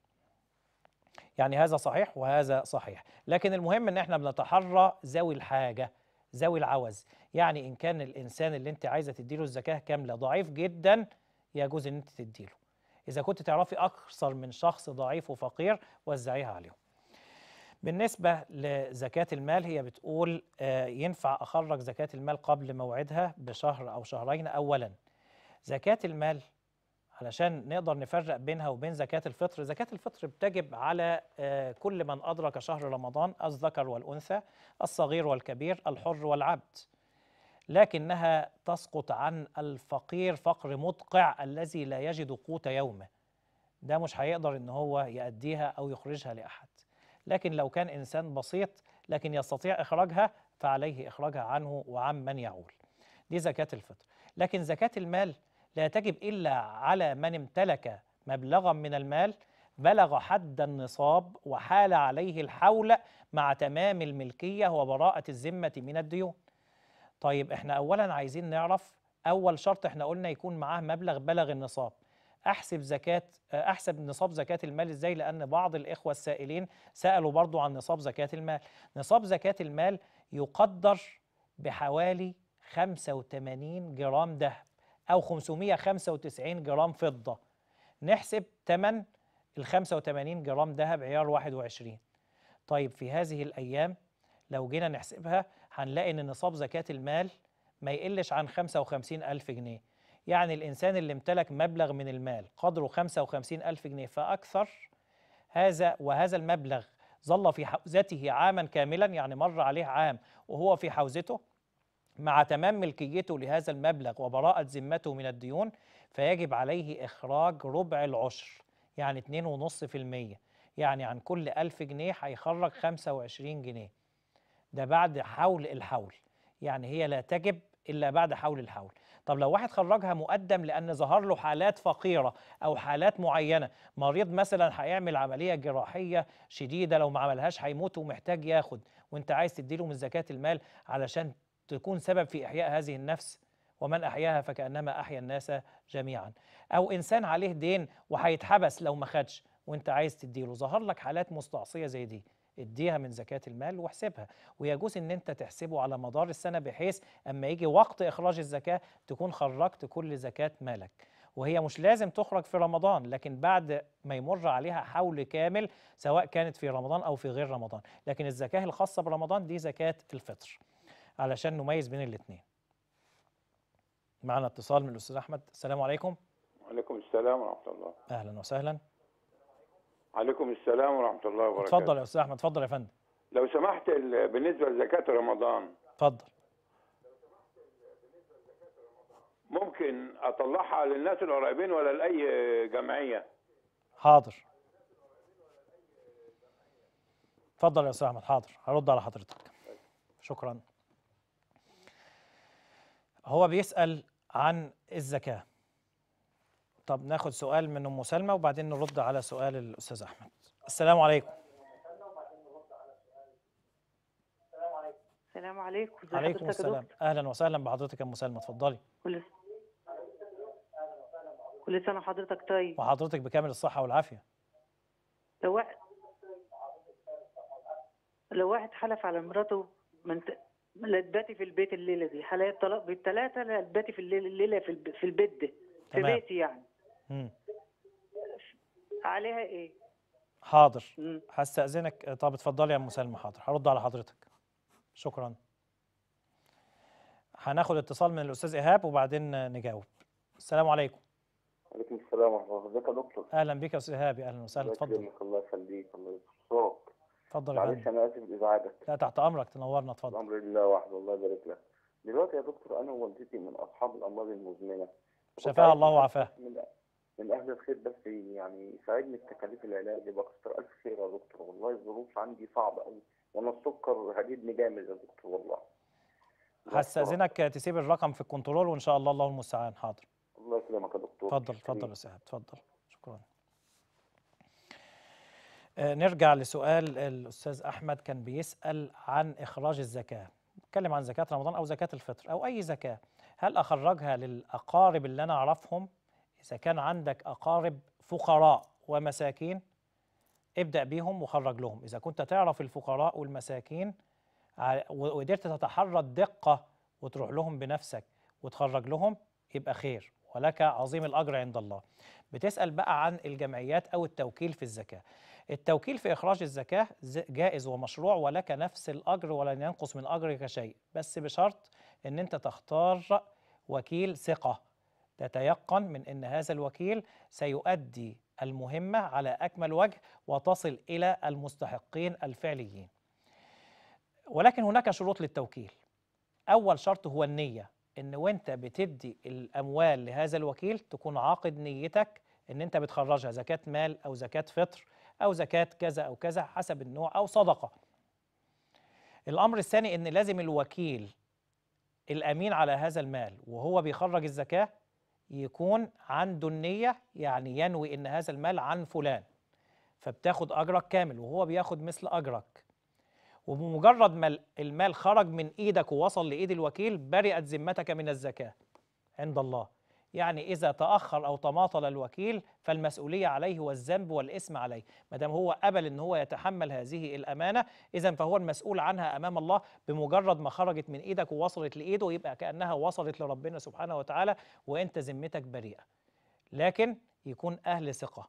يعني هذا صحيح وهذا صحيح لكن المهم ان احنا بنتحرى ذوي الحاجه ذوي العوز يعني ان كان الانسان اللي انت عايزه تديله الزكاه كامله ضعيف جدا يجوز ان انت تديله اذا كنت تعرفي اكثر من شخص ضعيف وفقير وزعيها عليهم بالنسبة لزكاة المال هي بتقول آه، ينفع أخرج زكاة المال قبل موعدها بشهر أو شهرين أولا زكاة المال علشان نقدر نفرق بينها وبين زكاة الفطر زكاة الفطر بتجب على آه، كل من أدرك شهر رمضان الذكر والأنثى الصغير والكبير الحر والعبد لكنها تسقط عن الفقير فقر مدقع الذي لا يجد قوت يومه ده مش هيقدر ان هو يأديها او يخرجها لأحد لكن لو كان إنسان بسيط لكن يستطيع إخراجها فعليه إخراجها عنه وعن من يعول دي زكاة الفطر لكن زكاة المال لا تجب إلا على من امتلك مبلغا من المال بلغ حد النصاب وحال عليه الحول مع تمام الملكية وبراءة الذمة من الديون طيب احنا أولا عايزين نعرف أول شرط احنا قلنا يكون معاه مبلغ بلغ النصاب احسب زكاه آه، احسب نصاب زكاه المال ازاي لان بعض الاخوه السائلين سالوا برضو عن نصاب زكاه المال نصاب زكاه المال يقدر بحوالي 85 جرام ذهب او 595 جرام فضه نحسب ثمن ال 85 جرام ذهب عيار 21 طيب في هذه الايام لو جينا نحسبها هنلاقي ان نصاب زكاه المال ما يقلش عن 55 ألف جنيه يعني الإنسان اللي امتلك مبلغ من المال قدره 55 ألف جنيه فأكثر هذا وهذا المبلغ ظل في حوزته عاما كاملا يعني مر عليه عام وهو في حوزته مع تمام ملكيته لهذا المبلغ وبراءة ذمته من الديون فيجب عليه إخراج ربع العشر يعني 2.5% يعني عن كل 1000 جنيه هيخرج 25 جنيه ده بعد حول الحول يعني هي لا تجب إلا بعد حول الحول طب لو واحد خرجها مقدم لأن ظهر له حالات فقيرة أو حالات معينة مريض مثلا هيعمل عملية جراحية شديدة لو ما عملهاش هيموت ومحتاج ياخد وانت عايز تديله من زكاة المال علشان تكون سبب في إحياء هذه النفس ومن أحياها فكأنما أحيا الناس جميعا أو إنسان عليه دين وهيتحبس لو ما خدش وانت عايز تديله ظهر لك حالات مستعصية زي دي اديها من زكاة المال واحسبها ويجوز ان انت تحسبه على مدار السنة بحيث اما يجي وقت اخراج الزكاة تكون خرجت كل زكاة مالك وهي مش لازم تخرج في رمضان لكن بعد ما يمر عليها حول كامل سواء كانت في رمضان او في غير رمضان لكن الزكاة الخاصة برمضان دي زكاة الفطر علشان نميز بين الاثنين معنا اتصال من الاستاذ احمد السلام عليكم وعليكم السلام ورحمه الله اهلا وسهلا عليكم السلام ورحمه الله وبركاته اتفضل يا استاذ احمد اتفضل يا فندم لو سمحت بالنسبه لزكاه رمضان اتفضل ممكن اطلعها للناس القريبين ولا لاي جمعيه حاضر اتفضل يا استاذ احمد حاضر هرد على حضرتك شكرا هو بيسال عن الزكاه طب ناخد سؤال من ام سلمى وبعدين نرد على سؤال الاستاذ احمد السلام عليكم السلام عليكم عليكم السلام اهلا وسهلا بحضرتك يا ام سلمى اتفضلي كل سنه وحضرتك طيب وحضرتك بكامل الصحه والعافيه لو واحد لو واحد حلف على مراته ما انت في البيت الليله دي حالات طلاق بالثلاثه لاتباتي في الليله, الليلة في البيت ده في بيتي يعني عليها ايه حاضر هستأذنك طب اتفضلي يا ام سلمى حاضر هرد على حضرتك شكرا هناخد اتصال من الاستاذ ايهاب وبعدين نجاوب السلام عليكم وعليكم السلام ورحمه الله وبركاته يا دكتور اهلا بك يا استاذ ايهاب اهلا وسهلا اتفضل الله يخليك الله يبارك اتفضل يا معلش انا اسف ازعاجك لا تحت امرك تنورنا اتفضل الامر لله وحده الله يبارك لك دلوقتي يا دكتور انا ووالدتي من اصحاب الامراض المزمنه شفاها الله وعافاها من أهل الخير بس يعني يساعدني في تكاليف العلاج يبقى كتر ألف خير يا دكتور والله الظروف عندي صعبة أوي وأنا السكر هددني جامد يا دكتور والله هستأذنك تسيب الرقم في الكنترول وإن شاء الله الله المستعان حاضر الله يسلمك يا دكتور اتفضل اتفضل يا سهاب اتفضل شكرا آه، نرجع لسؤال الأستاذ أحمد كان بيسأل عن إخراج الزكاة بيتكلم عن زكاة رمضان أو زكاة الفطر أو أي زكاة هل أخرجها للأقارب اللي أنا أعرفهم إذا كان عندك أقارب فقراء ومساكين ابدأ بيهم وخرج لهم إذا كنت تعرف الفقراء والمساكين وقدرت تتحرى الدقة وتروح لهم بنفسك وتخرج لهم يبقى خير ولك عظيم الأجر عند الله بتسأل بقى عن الجمعيات أو التوكيل في الزكاة التوكيل في إخراج الزكاة جائز ومشروع ولك نفس الأجر ولن ينقص من أجرك شيء بس بشرط أن أنت تختار وكيل ثقة تتيقن من أن هذا الوكيل سيؤدي المهمة على أكمل وجه وتصل إلى المستحقين الفعليين ولكن هناك شروط للتوكيل أول شرط هو النية إن وأنت بتدي الأموال لهذا الوكيل تكون عاقد نيتك إن أنت بتخرجها زكاة مال أو زكاة فطر أو زكاة كذا أو كذا حسب النوع أو صدقة الأمر الثاني إن لازم الوكيل الأمين على هذا المال وهو بيخرج الزكاة يكون عنده النية يعني ينوي إن هذا المال عن فلان فبتاخد أجرك كامل وهو بياخد مثل أجرك وبمجرد ما المال خرج من إيدك ووصل لإيد الوكيل برئت ذمتك من الزكاة عند الله يعني إذا تأخر أو تماطل الوكيل فالمسؤولية عليه والذنب والإثم عليه ما دام هو قبل أن هو يتحمل هذه الأمانة إذا فهو المسؤول عنها أمام الله بمجرد ما خرجت من إيدك ووصلت لإيده يبقى كأنها وصلت لربنا سبحانه وتعالى وأنت ذمتك بريئة لكن يكون أهل ثقة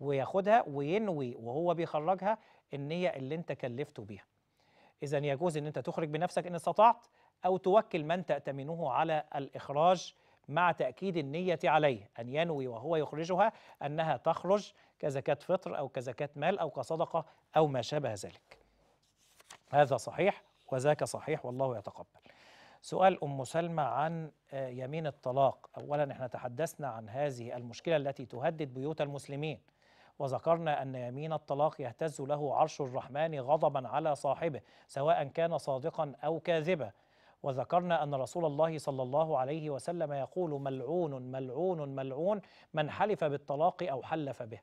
وياخدها وينوي وهو بيخرجها النية اللي أنت كلفته بيها إذا يجوز أن أنت تخرج بنفسك إن استطعت أو توكل من تأتمنه على الإخراج مع تأكيد النية عليه أن ينوي وهو يخرجها أنها تخرج كزكاة فطر أو كزكاة مال أو كصدقة أو ما شابه ذلك هذا صحيح وذاك صحيح والله يتقبل سؤال أم سلمة عن آه، يمين الطلاق أولا احنا تحدثنا عن هذه المشكلة التي تهدد بيوت المسلمين وذكرنا أن يمين الطلاق يهتز له عرش الرحمن غضبا على صاحبه سواء كان صادقا أو كاذبا وذكرنا أن رسول الله صلى الله عليه وسلم يقول ملعون ملعون ملعون من حلف بالطلاق أو حلف به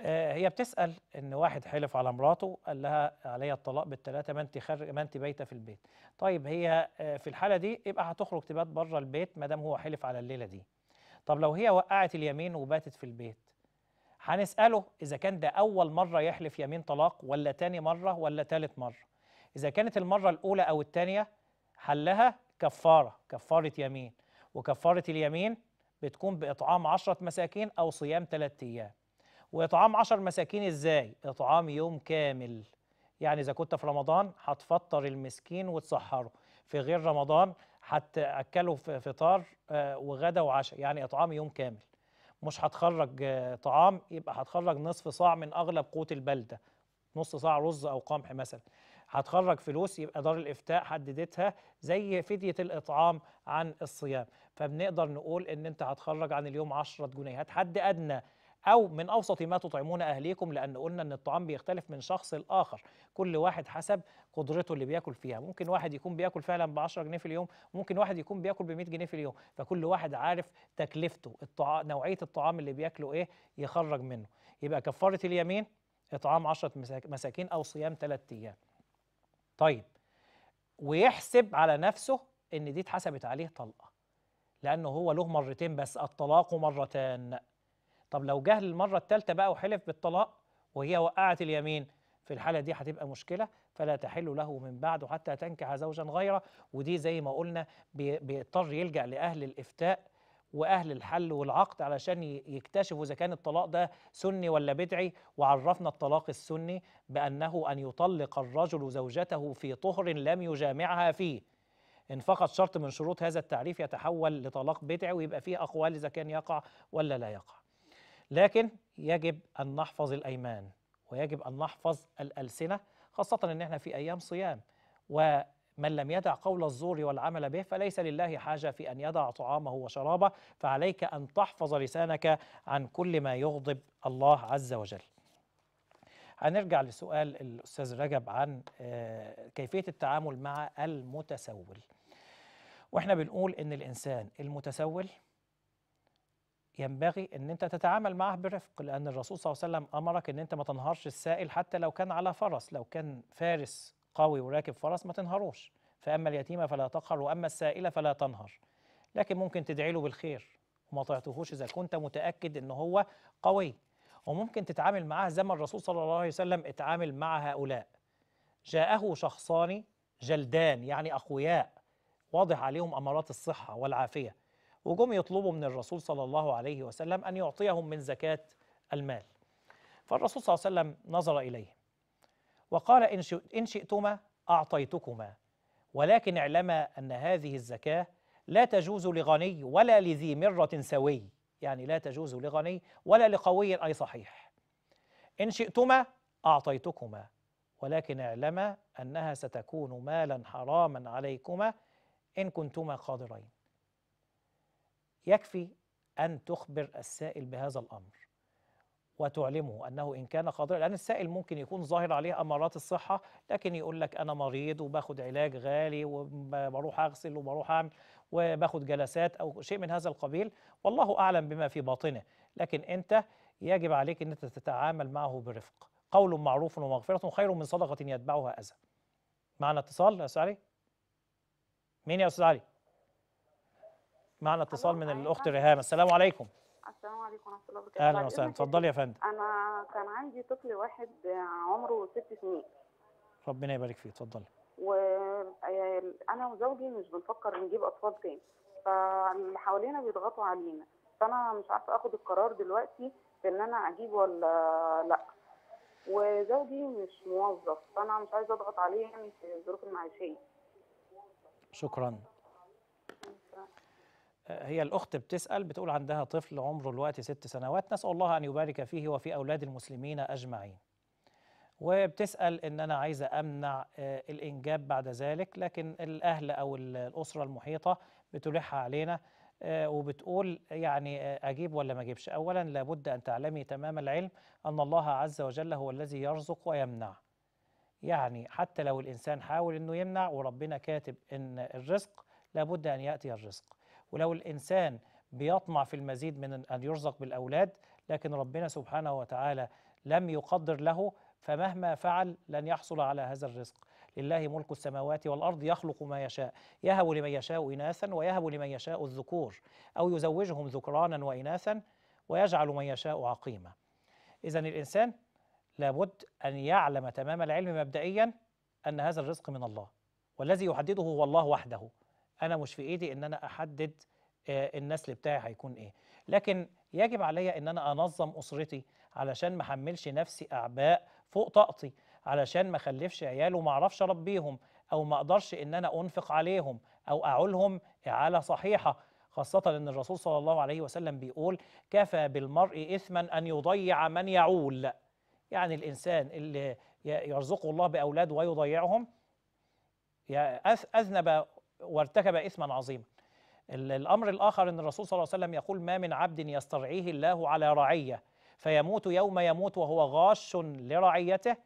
آه، هي بتسأل إن واحد حلف على مراته قال لها عليا الطلاق بالثلاثة ما أنت خارج ما أنت بايتة في البيت طيب هي آه، في الحالة دي يبقى هتخرج تبات بره البيت ما دام هو حلف على الليلة دي طب لو هي وقعت اليمين وباتت في البيت هنسأله إذا كان ده أول مرة يحلف يمين طلاق ولا تاني مرة ولا تالت مرة إذا كانت المرة الأولى أو الثانية حلها كفارة كفارة يمين وكفارة اليمين بتكون بإطعام عشرة مساكين أو صيام ثلاثة أيام وإطعام عشر مساكين إزاي؟ إطعام يوم كامل يعني إذا كنت في رمضان هتفطر المسكين وتسحره في غير رمضان هتأكله في فطار آه، وغدا وعشاء يعني إطعام يوم كامل مش هتخرج آه، طعام يبقى هتخرج نصف صاع من أغلب قوت البلدة نص صاع رز أو قمح مثلا هتخرج فلوس يبقى دار الافتاء حددتها زي فديه الاطعام عن الصيام فبنقدر نقول ان انت هتخرج عن اليوم 10 جنيهات حد ادنى او من اوسط ما تطعمون اهليكم لان قلنا ان الطعام بيختلف من شخص لاخر كل واحد حسب قدرته اللي بياكل فيها ممكن واحد يكون بياكل فعلا ب 10 جنيه في اليوم ممكن واحد يكون بياكل ب 100 جنيه في اليوم فكل واحد عارف تكلفته الطع... نوعيه الطعام اللي بياكله ايه يخرج منه يبقى كفاره اليمين اطعام 10 مساكين او صيام 3 ايام طيب ويحسب على نفسه ان دي اتحسبت عليه طلقه لانه هو له مرتين بس الطلاق مرتان طب لو جه للمره الثالثه بقى وحلف بالطلاق وهي وقعت اليمين في الحاله دي هتبقى مشكله فلا تحل له من بعده حتى تنكح زوجا غيره ودي زي ما قلنا بيضطر يلجا لاهل الافتاء واهل الحل والعقد علشان يكتشفوا اذا كان الطلاق ده سني ولا بدعي وعرفنا الطلاق السني بانه ان يطلق الرجل زوجته في طهر لم يجامعها فيه ان فقط شرط من شروط هذا التعريف يتحول لطلاق بدعي ويبقى فيه اقوال اذا كان يقع ولا لا يقع لكن يجب ان نحفظ الايمان ويجب ان نحفظ الالسنه خاصه ان احنا في ايام صيام و من لم يدع قول الزور والعمل به فليس لله حاجة في أن يدع طعامه وشرابه فعليك أن تحفظ لسانك عن كل ما يغضب الله عز وجل هنرجع لسؤال الأستاذ رجب عن آه، كيفية التعامل مع المتسول واحنا بنقول ان الانسان المتسول ينبغي ان انت تتعامل معه برفق لان الرسول صلى الله عليه وسلم امرك ان انت ما تنهارش السائل حتى لو كان على فرس لو كان فارس قوي وراكب فرس ما تنهروش فأما اليتيمة فلا تقهر وأما السائلة فلا تنهر لكن ممكن تدعي له بالخير وما تعطيهوش إذا كنت متأكد إن هو قوي وممكن تتعامل معاه زي ما الرسول صلى الله عليه وسلم اتعامل مع هؤلاء جاءه شخصان جلدان يعني أقوياء واضح عليهم أمارات الصحة والعافية وجم يطلبوا من الرسول صلى الله عليه وسلم أن يعطيهم من زكاة المال فالرسول صلى الله عليه وسلم نظر إليهم وقال إن شئتما أعطيتكما ولكن اعلما أن هذه الزكاة لا تجوز لغني ولا لذي مرة سوي يعني لا تجوز لغني ولا لقوي أي صحيح إن شئتما أعطيتكما ولكن اعلما أنها ستكون مالا حراما عليكما إن كنتما قادرين يكفي أن تخبر السائل بهذا الأمر وتعلمه أنه إن كان قادرا لأن السائل ممكن يكون ظاهر عليه أمارات الصحة لكن يقول لك أنا مريض وباخد علاج غالي وبروح أغسل وبروح أعمل وباخد جلسات أو شيء من هذا القبيل والله أعلم بما في باطنه لكن أنت يجب عليك أن أنت تتعامل معه برفق قول معروف ومغفرة خير من صدقة يتبعها أذى معنا اتصال يا أستاذ علي مين يا أستاذ علي معنا اتصال من الأخت ريهام السلام عليكم السلام عليكم ورحمه الله وبركاته اهلا وسهلا اتفضلي يا فندم انا كان عندي طفل واحد عمره ست سنين ربنا يبارك فيه اتفضلي وانا وزوجي مش بنفكر نجيب اطفال تاني فاللي حوالينا بيضغطوا علينا فانا مش عارفه اخد القرار دلوقتي في ان انا اجيب ولا لا وزوجي مش موظف فانا مش عايزه اضغط عليه يعني في الظروف المعيشيه شكرا هي الأخت بتسأل بتقول عندها طفل عمره دلوقتي ست سنوات نسأل الله أن يبارك فيه وفي أولاد المسلمين أجمعين وبتسأل إن أنا عايزة أمنع آه، الإنجاب بعد ذلك لكن الأهل أو الأسرة المحيطة بتلح علينا آه، وبتقول يعني آه، أجيب ولا ما أجيبش أولا لابد أن تعلمي تمام العلم أن الله عز وجل هو الذي يرزق ويمنع يعني حتى لو الإنسان حاول أنه يمنع وربنا كاتب أن الرزق لابد أن يأتي الرزق ولو الإنسان بيطمع في المزيد من أن يرزق بالأولاد لكن ربنا سبحانه وتعالى لم يقدر له فمهما فعل لن يحصل على هذا الرزق لله ملك السماوات والأرض يخلق ما يشاء يهب لمن يشاء إناثا ويهب لمن يشاء الذكور أو يزوجهم ذكرانا وإناثا ويجعل من يشاء عقيما إذا الإنسان لابد أن يعلم تمام العلم مبدئيا أن هذا الرزق من الله والذي يحدده هو الله وحده انا مش في ايدي ان انا احدد آه، النسل بتاعي هيكون ايه لكن يجب عليا ان انا انظم اسرتي علشان ما احملش نفسي اعباء فوق طاقتي علشان ما اخلفش عيال وما اعرفش اربيهم او ما اقدرش ان انا انفق عليهم او اعولهم اعاله صحيحه خاصة أن الرسول صلى الله عليه وسلم بيقول كفى بالمرء إثما أن يضيع من يعول يعني الإنسان اللي يرزقه الله بأولاد ويضيعهم أذنب وارتكب إثما عظيما الأمر الآخر أن الرسول صلى الله عليه وسلم يقول ما من عبد يسترعيه الله على رعية فيموت يوم يموت وهو غاش لرعيته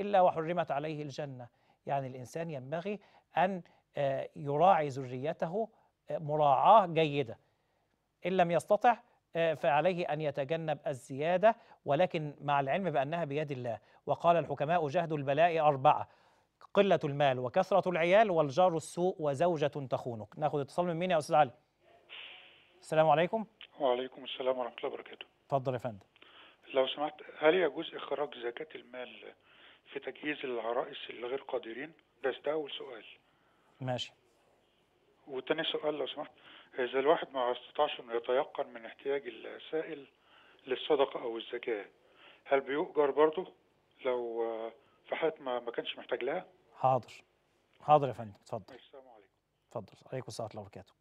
إلا وحرمت عليه الجنة يعني الإنسان ينبغي أن آه، يراعي ذريته آه، مراعاة جيدة إن لم يستطع آه، فعليه أن يتجنب الزيادة ولكن مع العلم بأنها بيد الله وقال الحكماء جهد البلاء أربعة قلة المال وكثرة العيال والجار السوء وزوجة تخونك ناخد اتصال من مين يا أستاذ علي السلام عليكم وعليكم السلام ورحمة الله وبركاته اتفضل يا فندم لو سمحت هل يجوز إخراج زكاة المال في تجهيز العرائس الغير قادرين بس ده أول سؤال ماشي وتاني سؤال لو سمحت إذا الواحد ما استطاعش إنه يتيقن من احتياج السائل للصدقة أو الزكاة هل بيؤجر برضه لو آه، في حالة ما كانش محتاج لها؟ حاضر حاضر يا فندم اتفضل السلام عليكم اتفضل عليكم السلام ورحمه الله وبركاته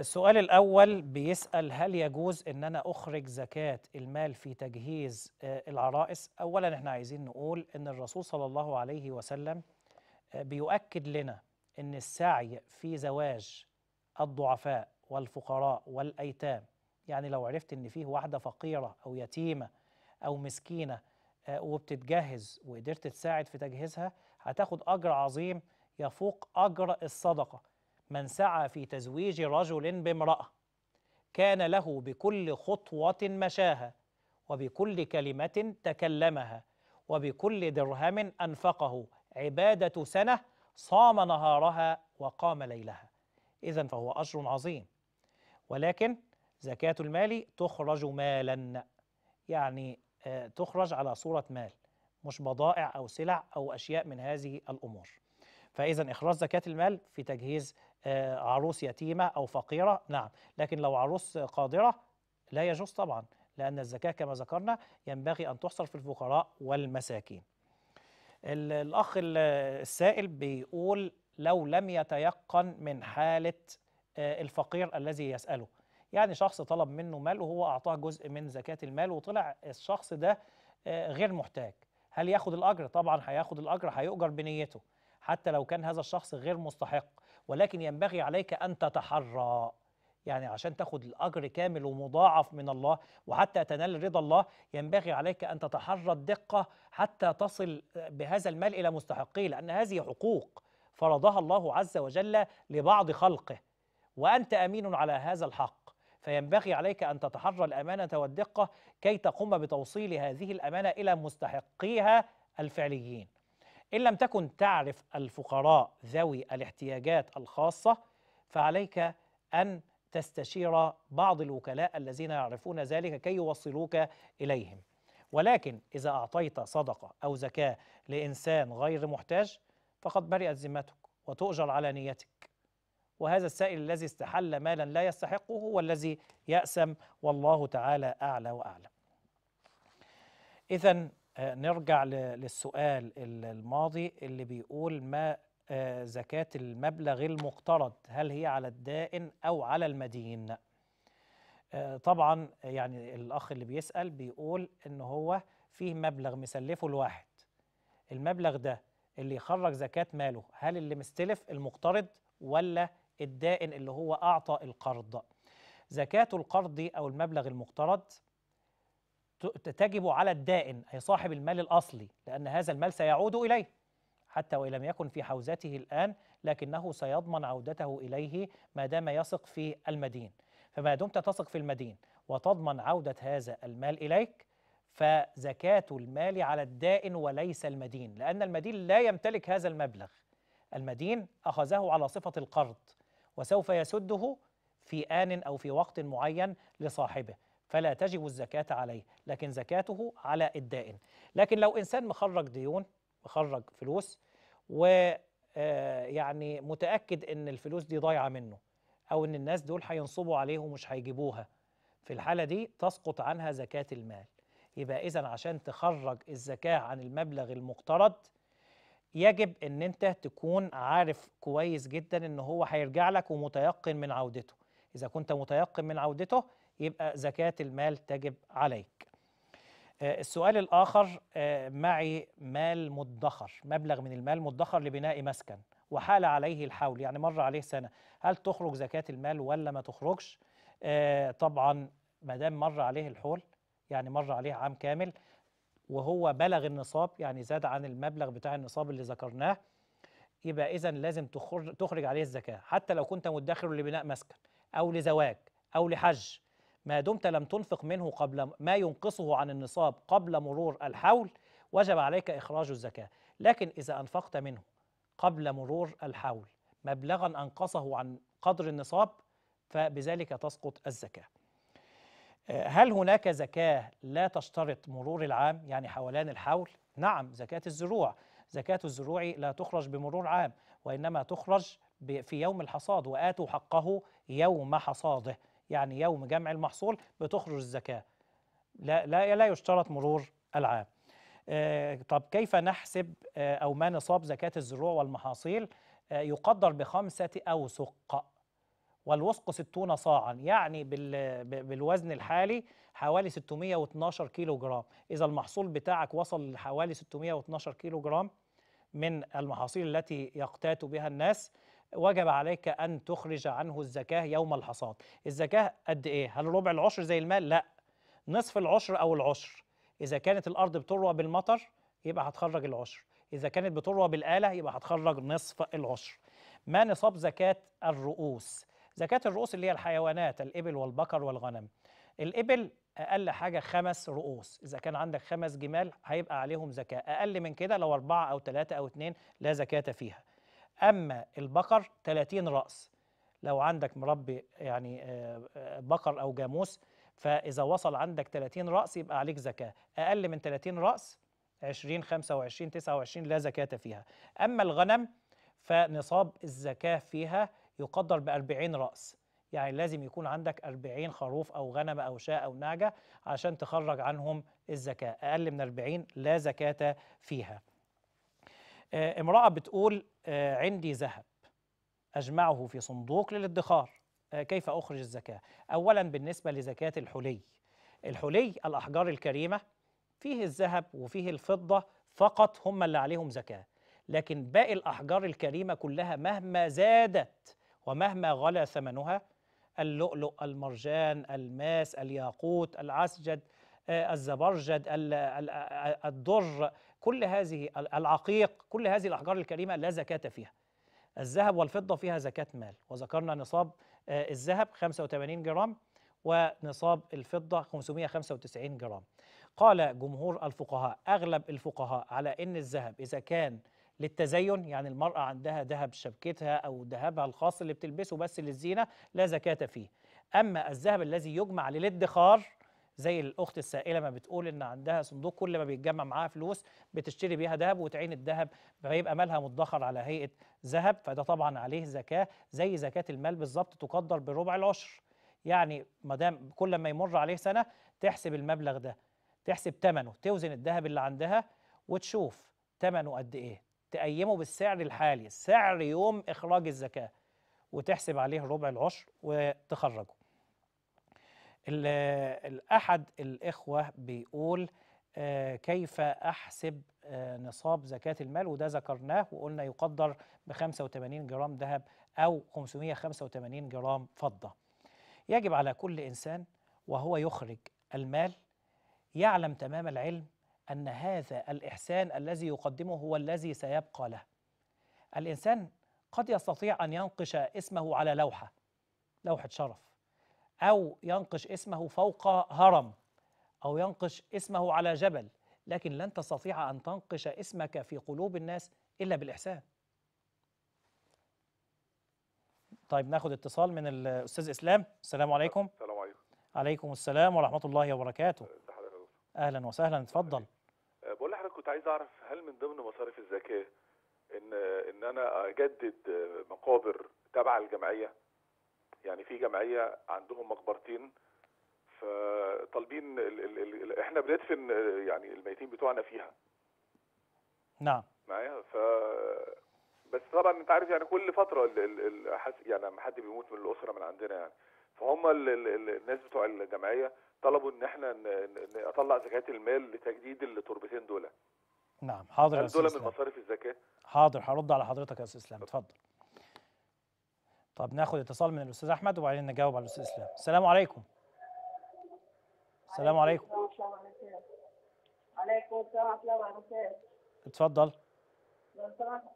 السؤال الأول بيسأل هل يجوز إن أنا أخرج زكاة المال في تجهيز آه، العرائس؟ أولا إحنا عايزين نقول إن الرسول صلى الله عليه وسلم آه، بيؤكد لنا إن السعي في زواج الضعفاء والفقراء والأيتام يعني لو عرفت إن فيه واحدة فقيرة أو يتيمة أو مسكينة آه، وبتتجهز وقدرت تساعد في تجهيزها هتاخد أجر عظيم يفوق أجر الصدقة من سعى في تزويج رجل بامرأة كان له بكل خطوة مشاها وبكل كلمة تكلمها وبكل درهم أنفقه عبادة سنة صام نهارها وقام ليلها إذا فهو أجر عظيم ولكن زكاة المال تخرج مالا يعني آه، تخرج على صورة مال مش بضائع أو سلع أو أشياء من هذه الأمور فإذا إخراج زكاة المال في تجهيز آه، عروس يتيمة أو فقيرة نعم لكن لو عروس قادرة لا يجوز طبعا لأن الزكاة كما ذكرنا ينبغي أن تحصل في الفقراء والمساكين الأخ السائل بيقول لو لم يتيقن من حالة آه، الفقير الذي يسأله يعني شخص طلب منه مال وهو أعطاه جزء من زكاة المال وطلع الشخص ده آه، غير محتاج هل ياخد الأجر؟ طبعا هياخد الأجر هيؤجر بنيته حتى لو كان هذا الشخص غير مستحق ولكن ينبغي عليك أن تتحرى يعني عشان تاخد الأجر كامل ومضاعف من الله وحتى تنال رضا الله ينبغي عليك أن تتحرى الدقة حتى تصل آه، بهذا المال إلى مستحقيه لأن هذه حقوق فرضها الله عز وجل لبعض خلقه وأنت أمين على هذا الحق فينبغي عليك أن تتحرى الأمانة والدقة كي تقوم بتوصيل هذه الأمانة إلى مستحقيها الفعليين إن لم تكن تعرف الفقراء ذوي الاحتياجات الخاصة فعليك أن تستشير بعض الوكلاء الذين يعرفون ذلك كي يوصلوك إليهم ولكن إذا أعطيت صدقة أو زكاة لإنسان غير محتاج فقد برئت ذمتك وتؤجر على نيتك وهذا السائل الذي استحل مالا لا يستحقه هو الذي يأسم والله تعالى أعلى وأعلم إذا آه، نرجع للسؤال الماضي اللي بيقول ما آه، زكاة المبلغ المقترض هل هي على الدائن أو على المدين آه، طبعا يعني الأخ اللي بيسأل بيقول إن هو فيه مبلغ مسلفه الواحد المبلغ ده اللي يخرج زكاة ماله هل اللي مستلف المقترض ولا الدائن اللي هو أعطى القرض زكاة القرض أو المبلغ المقترض تجب على الدائن أي صاحب المال الأصلي لأن هذا المال سيعود إليه حتى وإن لم يكن في حوزته الآن لكنه سيضمن عودته إليه ما دام يثق في المدين فما دمت تثق في المدين وتضمن عودة هذا المال إليك فزكاة المال على الدائن وليس المدين لأن المدين لا يمتلك هذا المبلغ المدين أخذه على صفة القرض وسوف يسده في آن أو في وقت معين لصاحبه فلا تجب الزكاة عليه لكن زكاته على الدائن لكن لو إنسان مخرج ديون مخرج فلوس و آه، يعني متأكد إن الفلوس دي ضايعة منه أو إن الناس دول هينصبوا عليه ومش هيجيبوها في الحالة دي تسقط عنها زكاة المال يبقى إذا عشان تخرج الزكاة عن المبلغ المقترض يجب ان انت تكون عارف كويس جدا ان هو هيرجع لك ومتيقن من عودته اذا كنت متيقن من عودته يبقى زكاة المال تجب عليك آه، السؤال الآخر آه، معي مال مدخر مبلغ من المال مدخر لبناء مسكن وحال عليه الحول يعني مر عليه سنة هل تخرج زكاة المال ولا ما تخرجش آه، طبعا ما دام مر عليه الحول يعني مر عليه عام كامل وهو بلغ النصاب يعني زاد عن المبلغ بتاع النصاب اللي ذكرناه يبقى إذا لازم تخرج, تخرج عليه الزكاة حتى لو كنت مدخر لبناء مسكن أو لزواج أو لحج ما دمت لم تنفق منه قبل ما ينقصه عن النصاب قبل مرور الحول وجب عليك إخراج الزكاة لكن إذا أنفقت منه قبل مرور الحول مبلغا أنقصه عن قدر النصاب فبذلك تسقط الزكاه هل هناك زكاة لا تشترط مرور العام يعني حولان الحول؟ نعم زكاة الزروع زكاة الزروع لا تخرج بمرور عام وإنما تخرج في يوم الحصاد وآتوا حقه يوم حصاده يعني يوم جمع المحصول بتخرج الزكاة لا, لا, لا يشترط مرور العام آه، طب كيف نحسب آه، أو ما نصاب زكاة الزروع والمحاصيل آه، يقدر بخمسة أوسق والوسق 60 صاعا يعني بالوزن الحالي حوالي 612 كيلو جرام إذا المحصول بتاعك وصل لحوالي 612 كيلو جرام من المحاصيل التي يقتات بها الناس وجب عليك أن تخرج عنه الزكاة يوم الحصاد الزكاة قد إيه؟ هل ربع العشر زي المال؟ لا نصف العشر أو العشر إذا كانت الأرض بتروى بالمطر يبقى هتخرج العشر إذا كانت بتروى بالآلة يبقى هتخرج نصف العشر ما نصاب زكاة الرؤوس زكاة الرؤوس اللي هي الحيوانات الإبل والبقر والغنم الإبل أقل حاجة خمس رؤوس إذا كان عندك خمس جمال هيبقى عليهم زكاة أقل من كده لو أربعة أو ثلاثة أو اثنين لا زكاة فيها أما البقر 30 رأس لو عندك مربي يعني آه، آه، بقر أو جاموس فإذا وصل عندك 30 رأس يبقى عليك زكاة أقل من 30 رأس 20 25 29 لا زكاة فيها أما الغنم فنصاب الزكاة فيها يقدر ب 40 راس يعني لازم يكون عندك 40 خروف او غنم او شاء او نعجه عشان تخرج عنهم الزكاه اقل من 40 لا زكاه فيها آه، امراه بتقول آه، عندي ذهب اجمعه في صندوق للادخار آه، كيف اخرج الزكاه اولا بالنسبه لزكاه الحلي الحلي الاحجار الكريمه فيه الذهب وفيه الفضه فقط هم اللي عليهم زكاه لكن باقي الاحجار الكريمه كلها مهما زادت ومهما غلا ثمنها اللؤلؤ المرجان الماس الياقوت العسجد آه، الزبرجد الدر آه، كل هذه العقيق كل هذه الأحجار الكريمة لا زكاة فيها الذهب والفضة فيها زكاة مال وذكرنا نصاب آه، الذهب 85 جرام ونصاب الفضة 595 جرام قال جمهور الفقهاء أغلب الفقهاء على أن الذهب إذا كان للتزين يعني المرأة عندها ذهب شبكتها أو ذهبها الخاص اللي بتلبسه بس للزينة لا زكاة فيه أما الذهب الذي يجمع للادخار زي الأخت السائلة ما بتقول إن عندها صندوق كل ما بيتجمع معاها فلوس بتشتري بيها ذهب وتعين الذهب فيبقى مالها مدخر على هيئة ذهب فده طبعا عليه زكاة زي زكاة المال بالظبط تقدر بربع العشر يعني ما دام كل ما يمر عليه سنة تحسب المبلغ ده تحسب ثمنه توزن الذهب اللي عندها وتشوف ثمنه قد إيه تقيمه بالسعر الحالي سعر يوم إخراج الزكاة وتحسب عليه ربع العشر وتخرجه آه، أحد الإخوة بيقول آه، كيف أحسب آه، نصاب زكاة المال وده ذكرناه وقلنا يقدر ب 85 جرام ذهب أو 585 جرام فضة يجب على كل إنسان وهو يخرج المال يعلم تمام العلم أن هذا الإحسان الذي يقدمه هو الذي سيبقى له الإنسان قد يستطيع أن ينقش اسمه على لوحة لوحة شرف أو ينقش اسمه فوق هرم أو ينقش اسمه على جبل لكن لن تستطيع أن تنقش اسمك في قلوب الناس إلا بالإحسان طيب ناخد اتصال من الأستاذ إسلام السلام عليكم السلام عليكم عليكم السلام ورحمة الله وبركاته أه، أهلا وسهلا اتفضل كنت عايز اعرف هل من ضمن مصاريف الزكاه ان ان انا اجدد مقابر تبع الجمعيه يعني في جمعيه عندهم مقبرتين فطالبين ال ال ال احنا بندفن يعني الميتين بتوعنا فيها نعم معايا ف بس طبعا انت عارف يعني كل فتره ال ال ال يعني لما حد بيموت من الاسره من عندنا يعني فهم ال ال الناس بتوع الجمعيه طلبوا ان احنا اطلع زكاه المال لتجديد التربتين دول نعم حاضر يا استاذ دول من مصاريف الزكاه حاضر هرد على حضرتك يا استاذ اسلام اتفضل طب ناخد اتصال من الاستاذ احمد وبعدين نجاوب على الاستاذ اسلام السلام عليكم السلام عليكم عليكم السلام ورحمه الله وبركاته اتفضل لو سمحت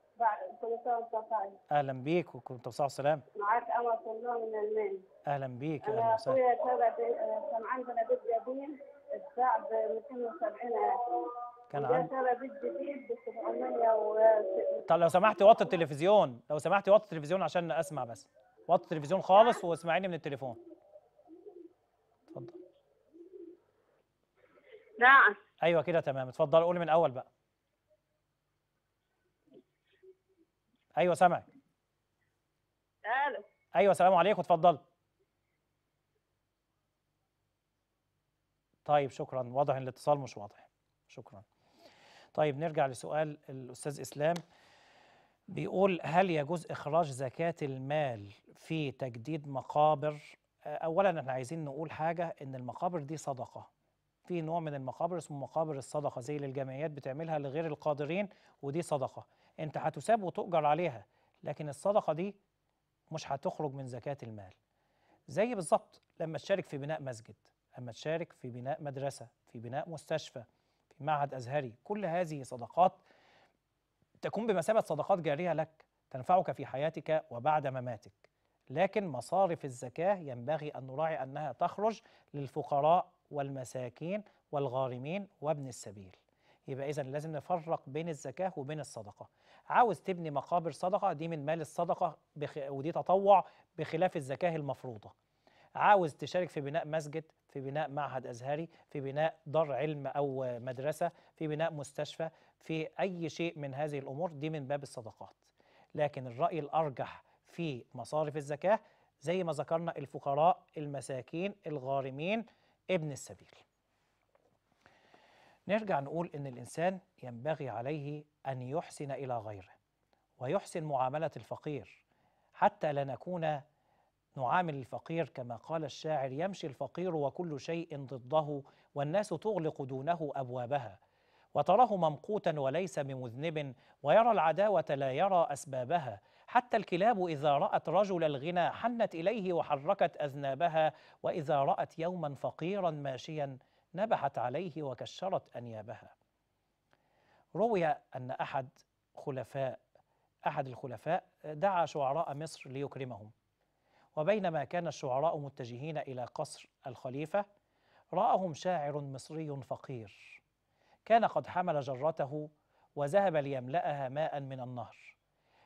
طيب. اهلا بيك وكنت بصحة وسلام معاك انا الله من المانيا اهلا بيك اهلا وسهلا انا اخويا كان عندنا بيت جديد اتباع ب ألف كان عندنا بيت جديد ب 700 طب لو سمحتي وطي التلفزيون لو سمحتي وطي التلفزيون عشان اسمع بس وطي التلفزيون خالص واسمعيني من التليفون اتفضل نعم ايوه كده تمام اتفضل قولي من الاول بقى ايوه سامعك الو ايوه السلام عليكم اتفضل طيب شكرا واضح ان الاتصال مش واضح شكرا طيب نرجع لسؤال الاستاذ اسلام بيقول هل يجوز اخراج زكاه المال في تجديد مقابر اولا احنا عايزين نقول حاجه ان المقابر دي صدقه في نوع من المقابر اسمه مقابر الصدقه زي اللي الجمعيات بتعملها لغير القادرين ودي صدقه انت هتساب وتؤجر عليها لكن الصدقه دي مش هتخرج من زكاه المال زي بالظبط لما تشارك في بناء مسجد لما تشارك في بناء مدرسه في بناء مستشفى في معهد ازهري كل هذه صدقات تكون بمثابه صدقات جاريه لك تنفعك في حياتك وبعد مماتك لكن مصارف الزكاه ينبغي ان نراعي انها تخرج للفقراء والمساكين والغارمين وابن السبيل يبقى إذا لازم نفرق بين الزكاة وبين الصدقة عاوز تبني مقابر صدقة دي من مال الصدقة بخ... ودي تطوع بخلاف الزكاة المفروضة عاوز تشارك في بناء مسجد في بناء معهد أزهري في بناء دار علم أو مدرسة في بناء مستشفى في أي شيء من هذه الأمور دي من باب الصدقات لكن الرأي الأرجح في مصارف الزكاة زي ما ذكرنا الفقراء المساكين الغارمين ابن السبيل نرجع نقول إن الإنسان ينبغي عليه أن يحسن إلى غيره ويحسن معاملة الفقير حتى لا نكون نعامل الفقير كما قال الشاعر يمشي الفقير وكل شيء ضده والناس تغلق دونه أبوابها وتراه ممقوتا وليس بمذنب ويرى العداوة لا يرى أسبابها حتى الكلاب إذا رأت رجل الغنى حنت إليه وحركت أذنابها وإذا رأت يوما فقيرا ماشيا نبحت عليه وكشرت انيابها روي ان احد خلفاء احد الخلفاء دعا شعراء مصر ليكرمهم وبينما كان الشعراء متجهين الى قصر الخليفه راهم شاعر مصري فقير كان قد حمل جرته وذهب ليملاها ماء من النهر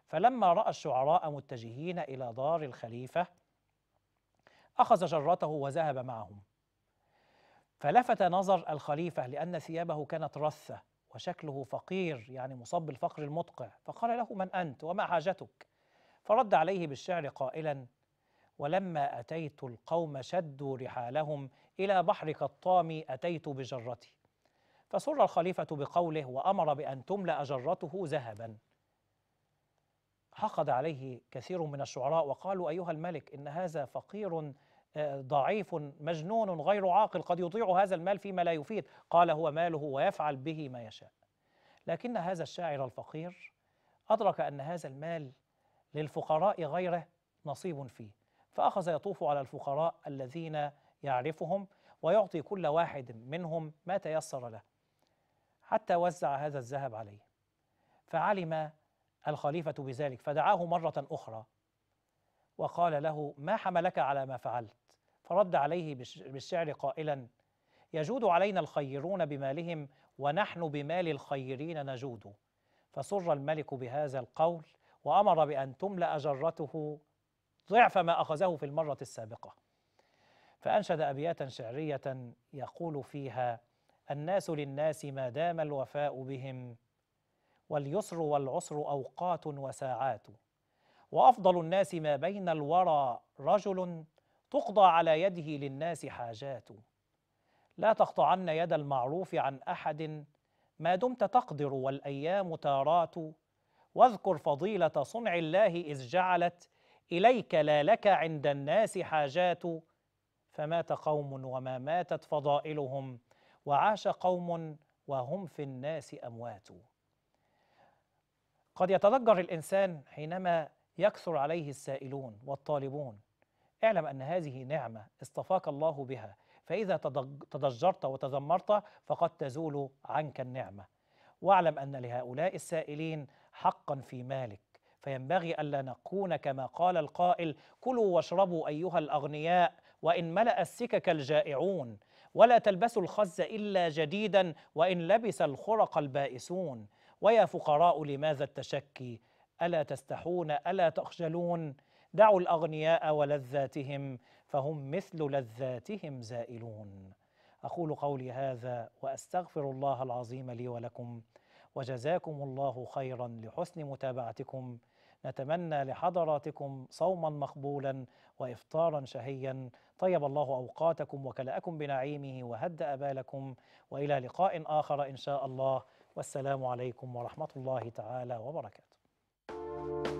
فلما راى الشعراء متجهين الى دار الخليفه اخذ جرته وذهب معهم فلفت نظر الخليفة لأن ثيابه كانت رثة وشكله فقير يعني مصاب بالفقر المدقع فقال له من أنت وما حاجتك فرد عليه بالشعر قائلا ولما أتيت القوم شدوا رحالهم إلى بحر قطام أتيت بجرتي فسر الخليفة بقوله وأمر بأن تملأ جرته ذهبا حقد عليه كثير من الشعراء وقالوا أيها الملك إن هذا فقير ضعيف مجنون غير عاقل قد يضيع هذا المال فيما لا يفيد قال هو ماله ويفعل به ما يشاء لكن هذا الشاعر الفقير أدرك أن هذا المال للفقراء غيره نصيب فيه فأخذ يطوف على الفقراء الذين يعرفهم ويعطي كل واحد منهم ما تيسر له حتى وزع هذا الذهب عليه فعلم الخليفة بذلك فدعاه مرة أخرى وقال له ما حملك على ما فعلت فرد عليه بالشعر قائلا يجود علينا الخيرون بمالهم ونحن بمال الخيرين نجود فسر الملك بهذا القول وأمر بأن تملأ جرته ضعف ما أخذه في المرة السابقة فأنشد أبياتا شعرية يقول فيها الناس للناس ما دام الوفاء بهم واليسر والعسر أوقات وساعات وأفضل الناس ما بين الورى رجل تقضى على يده للناس حاجات لا تقطعن يد المعروف عن احد ما دمت تقدر والايام تارات واذكر فضيله صنع الله اذ جعلت اليك لا لك عند الناس حاجات فمات قوم وما ماتت فضائلهم وعاش قوم وهم في الناس اموات قد يتضجر الانسان حينما يكثر عليه السائلون والطالبون اعلم أن هذه نعمة اصطفاك الله بها فإذا تضجرت وتذمرت فقد تزول عنك النعمة واعلم أن لهؤلاء السائلين حقا في مالك فينبغي ألا نكون كما قال القائل كلوا واشربوا أيها الأغنياء وإن ملأ السكك الجائعون ولا تلبسوا الخز إلا جديدا وإن لبس الخرق البائسون ويا فقراء لماذا التشكي ألا تستحون ألا تخجلون دعوا الأغنياء ولذاتهم فهم مثل لذاتهم زائلون أقول قولي هذا وأستغفر الله العظيم لي ولكم وجزاكم الله خيرا لحسن متابعتكم نتمنى لحضراتكم صوما مقبولا وافطارا شهيا طيب الله اوقاتكم وكلاكم بنعيمه وهدأ بالكم والى لقاء اخر ان شاء الله والسلام عليكم ورحمه الله تعالى وبركاته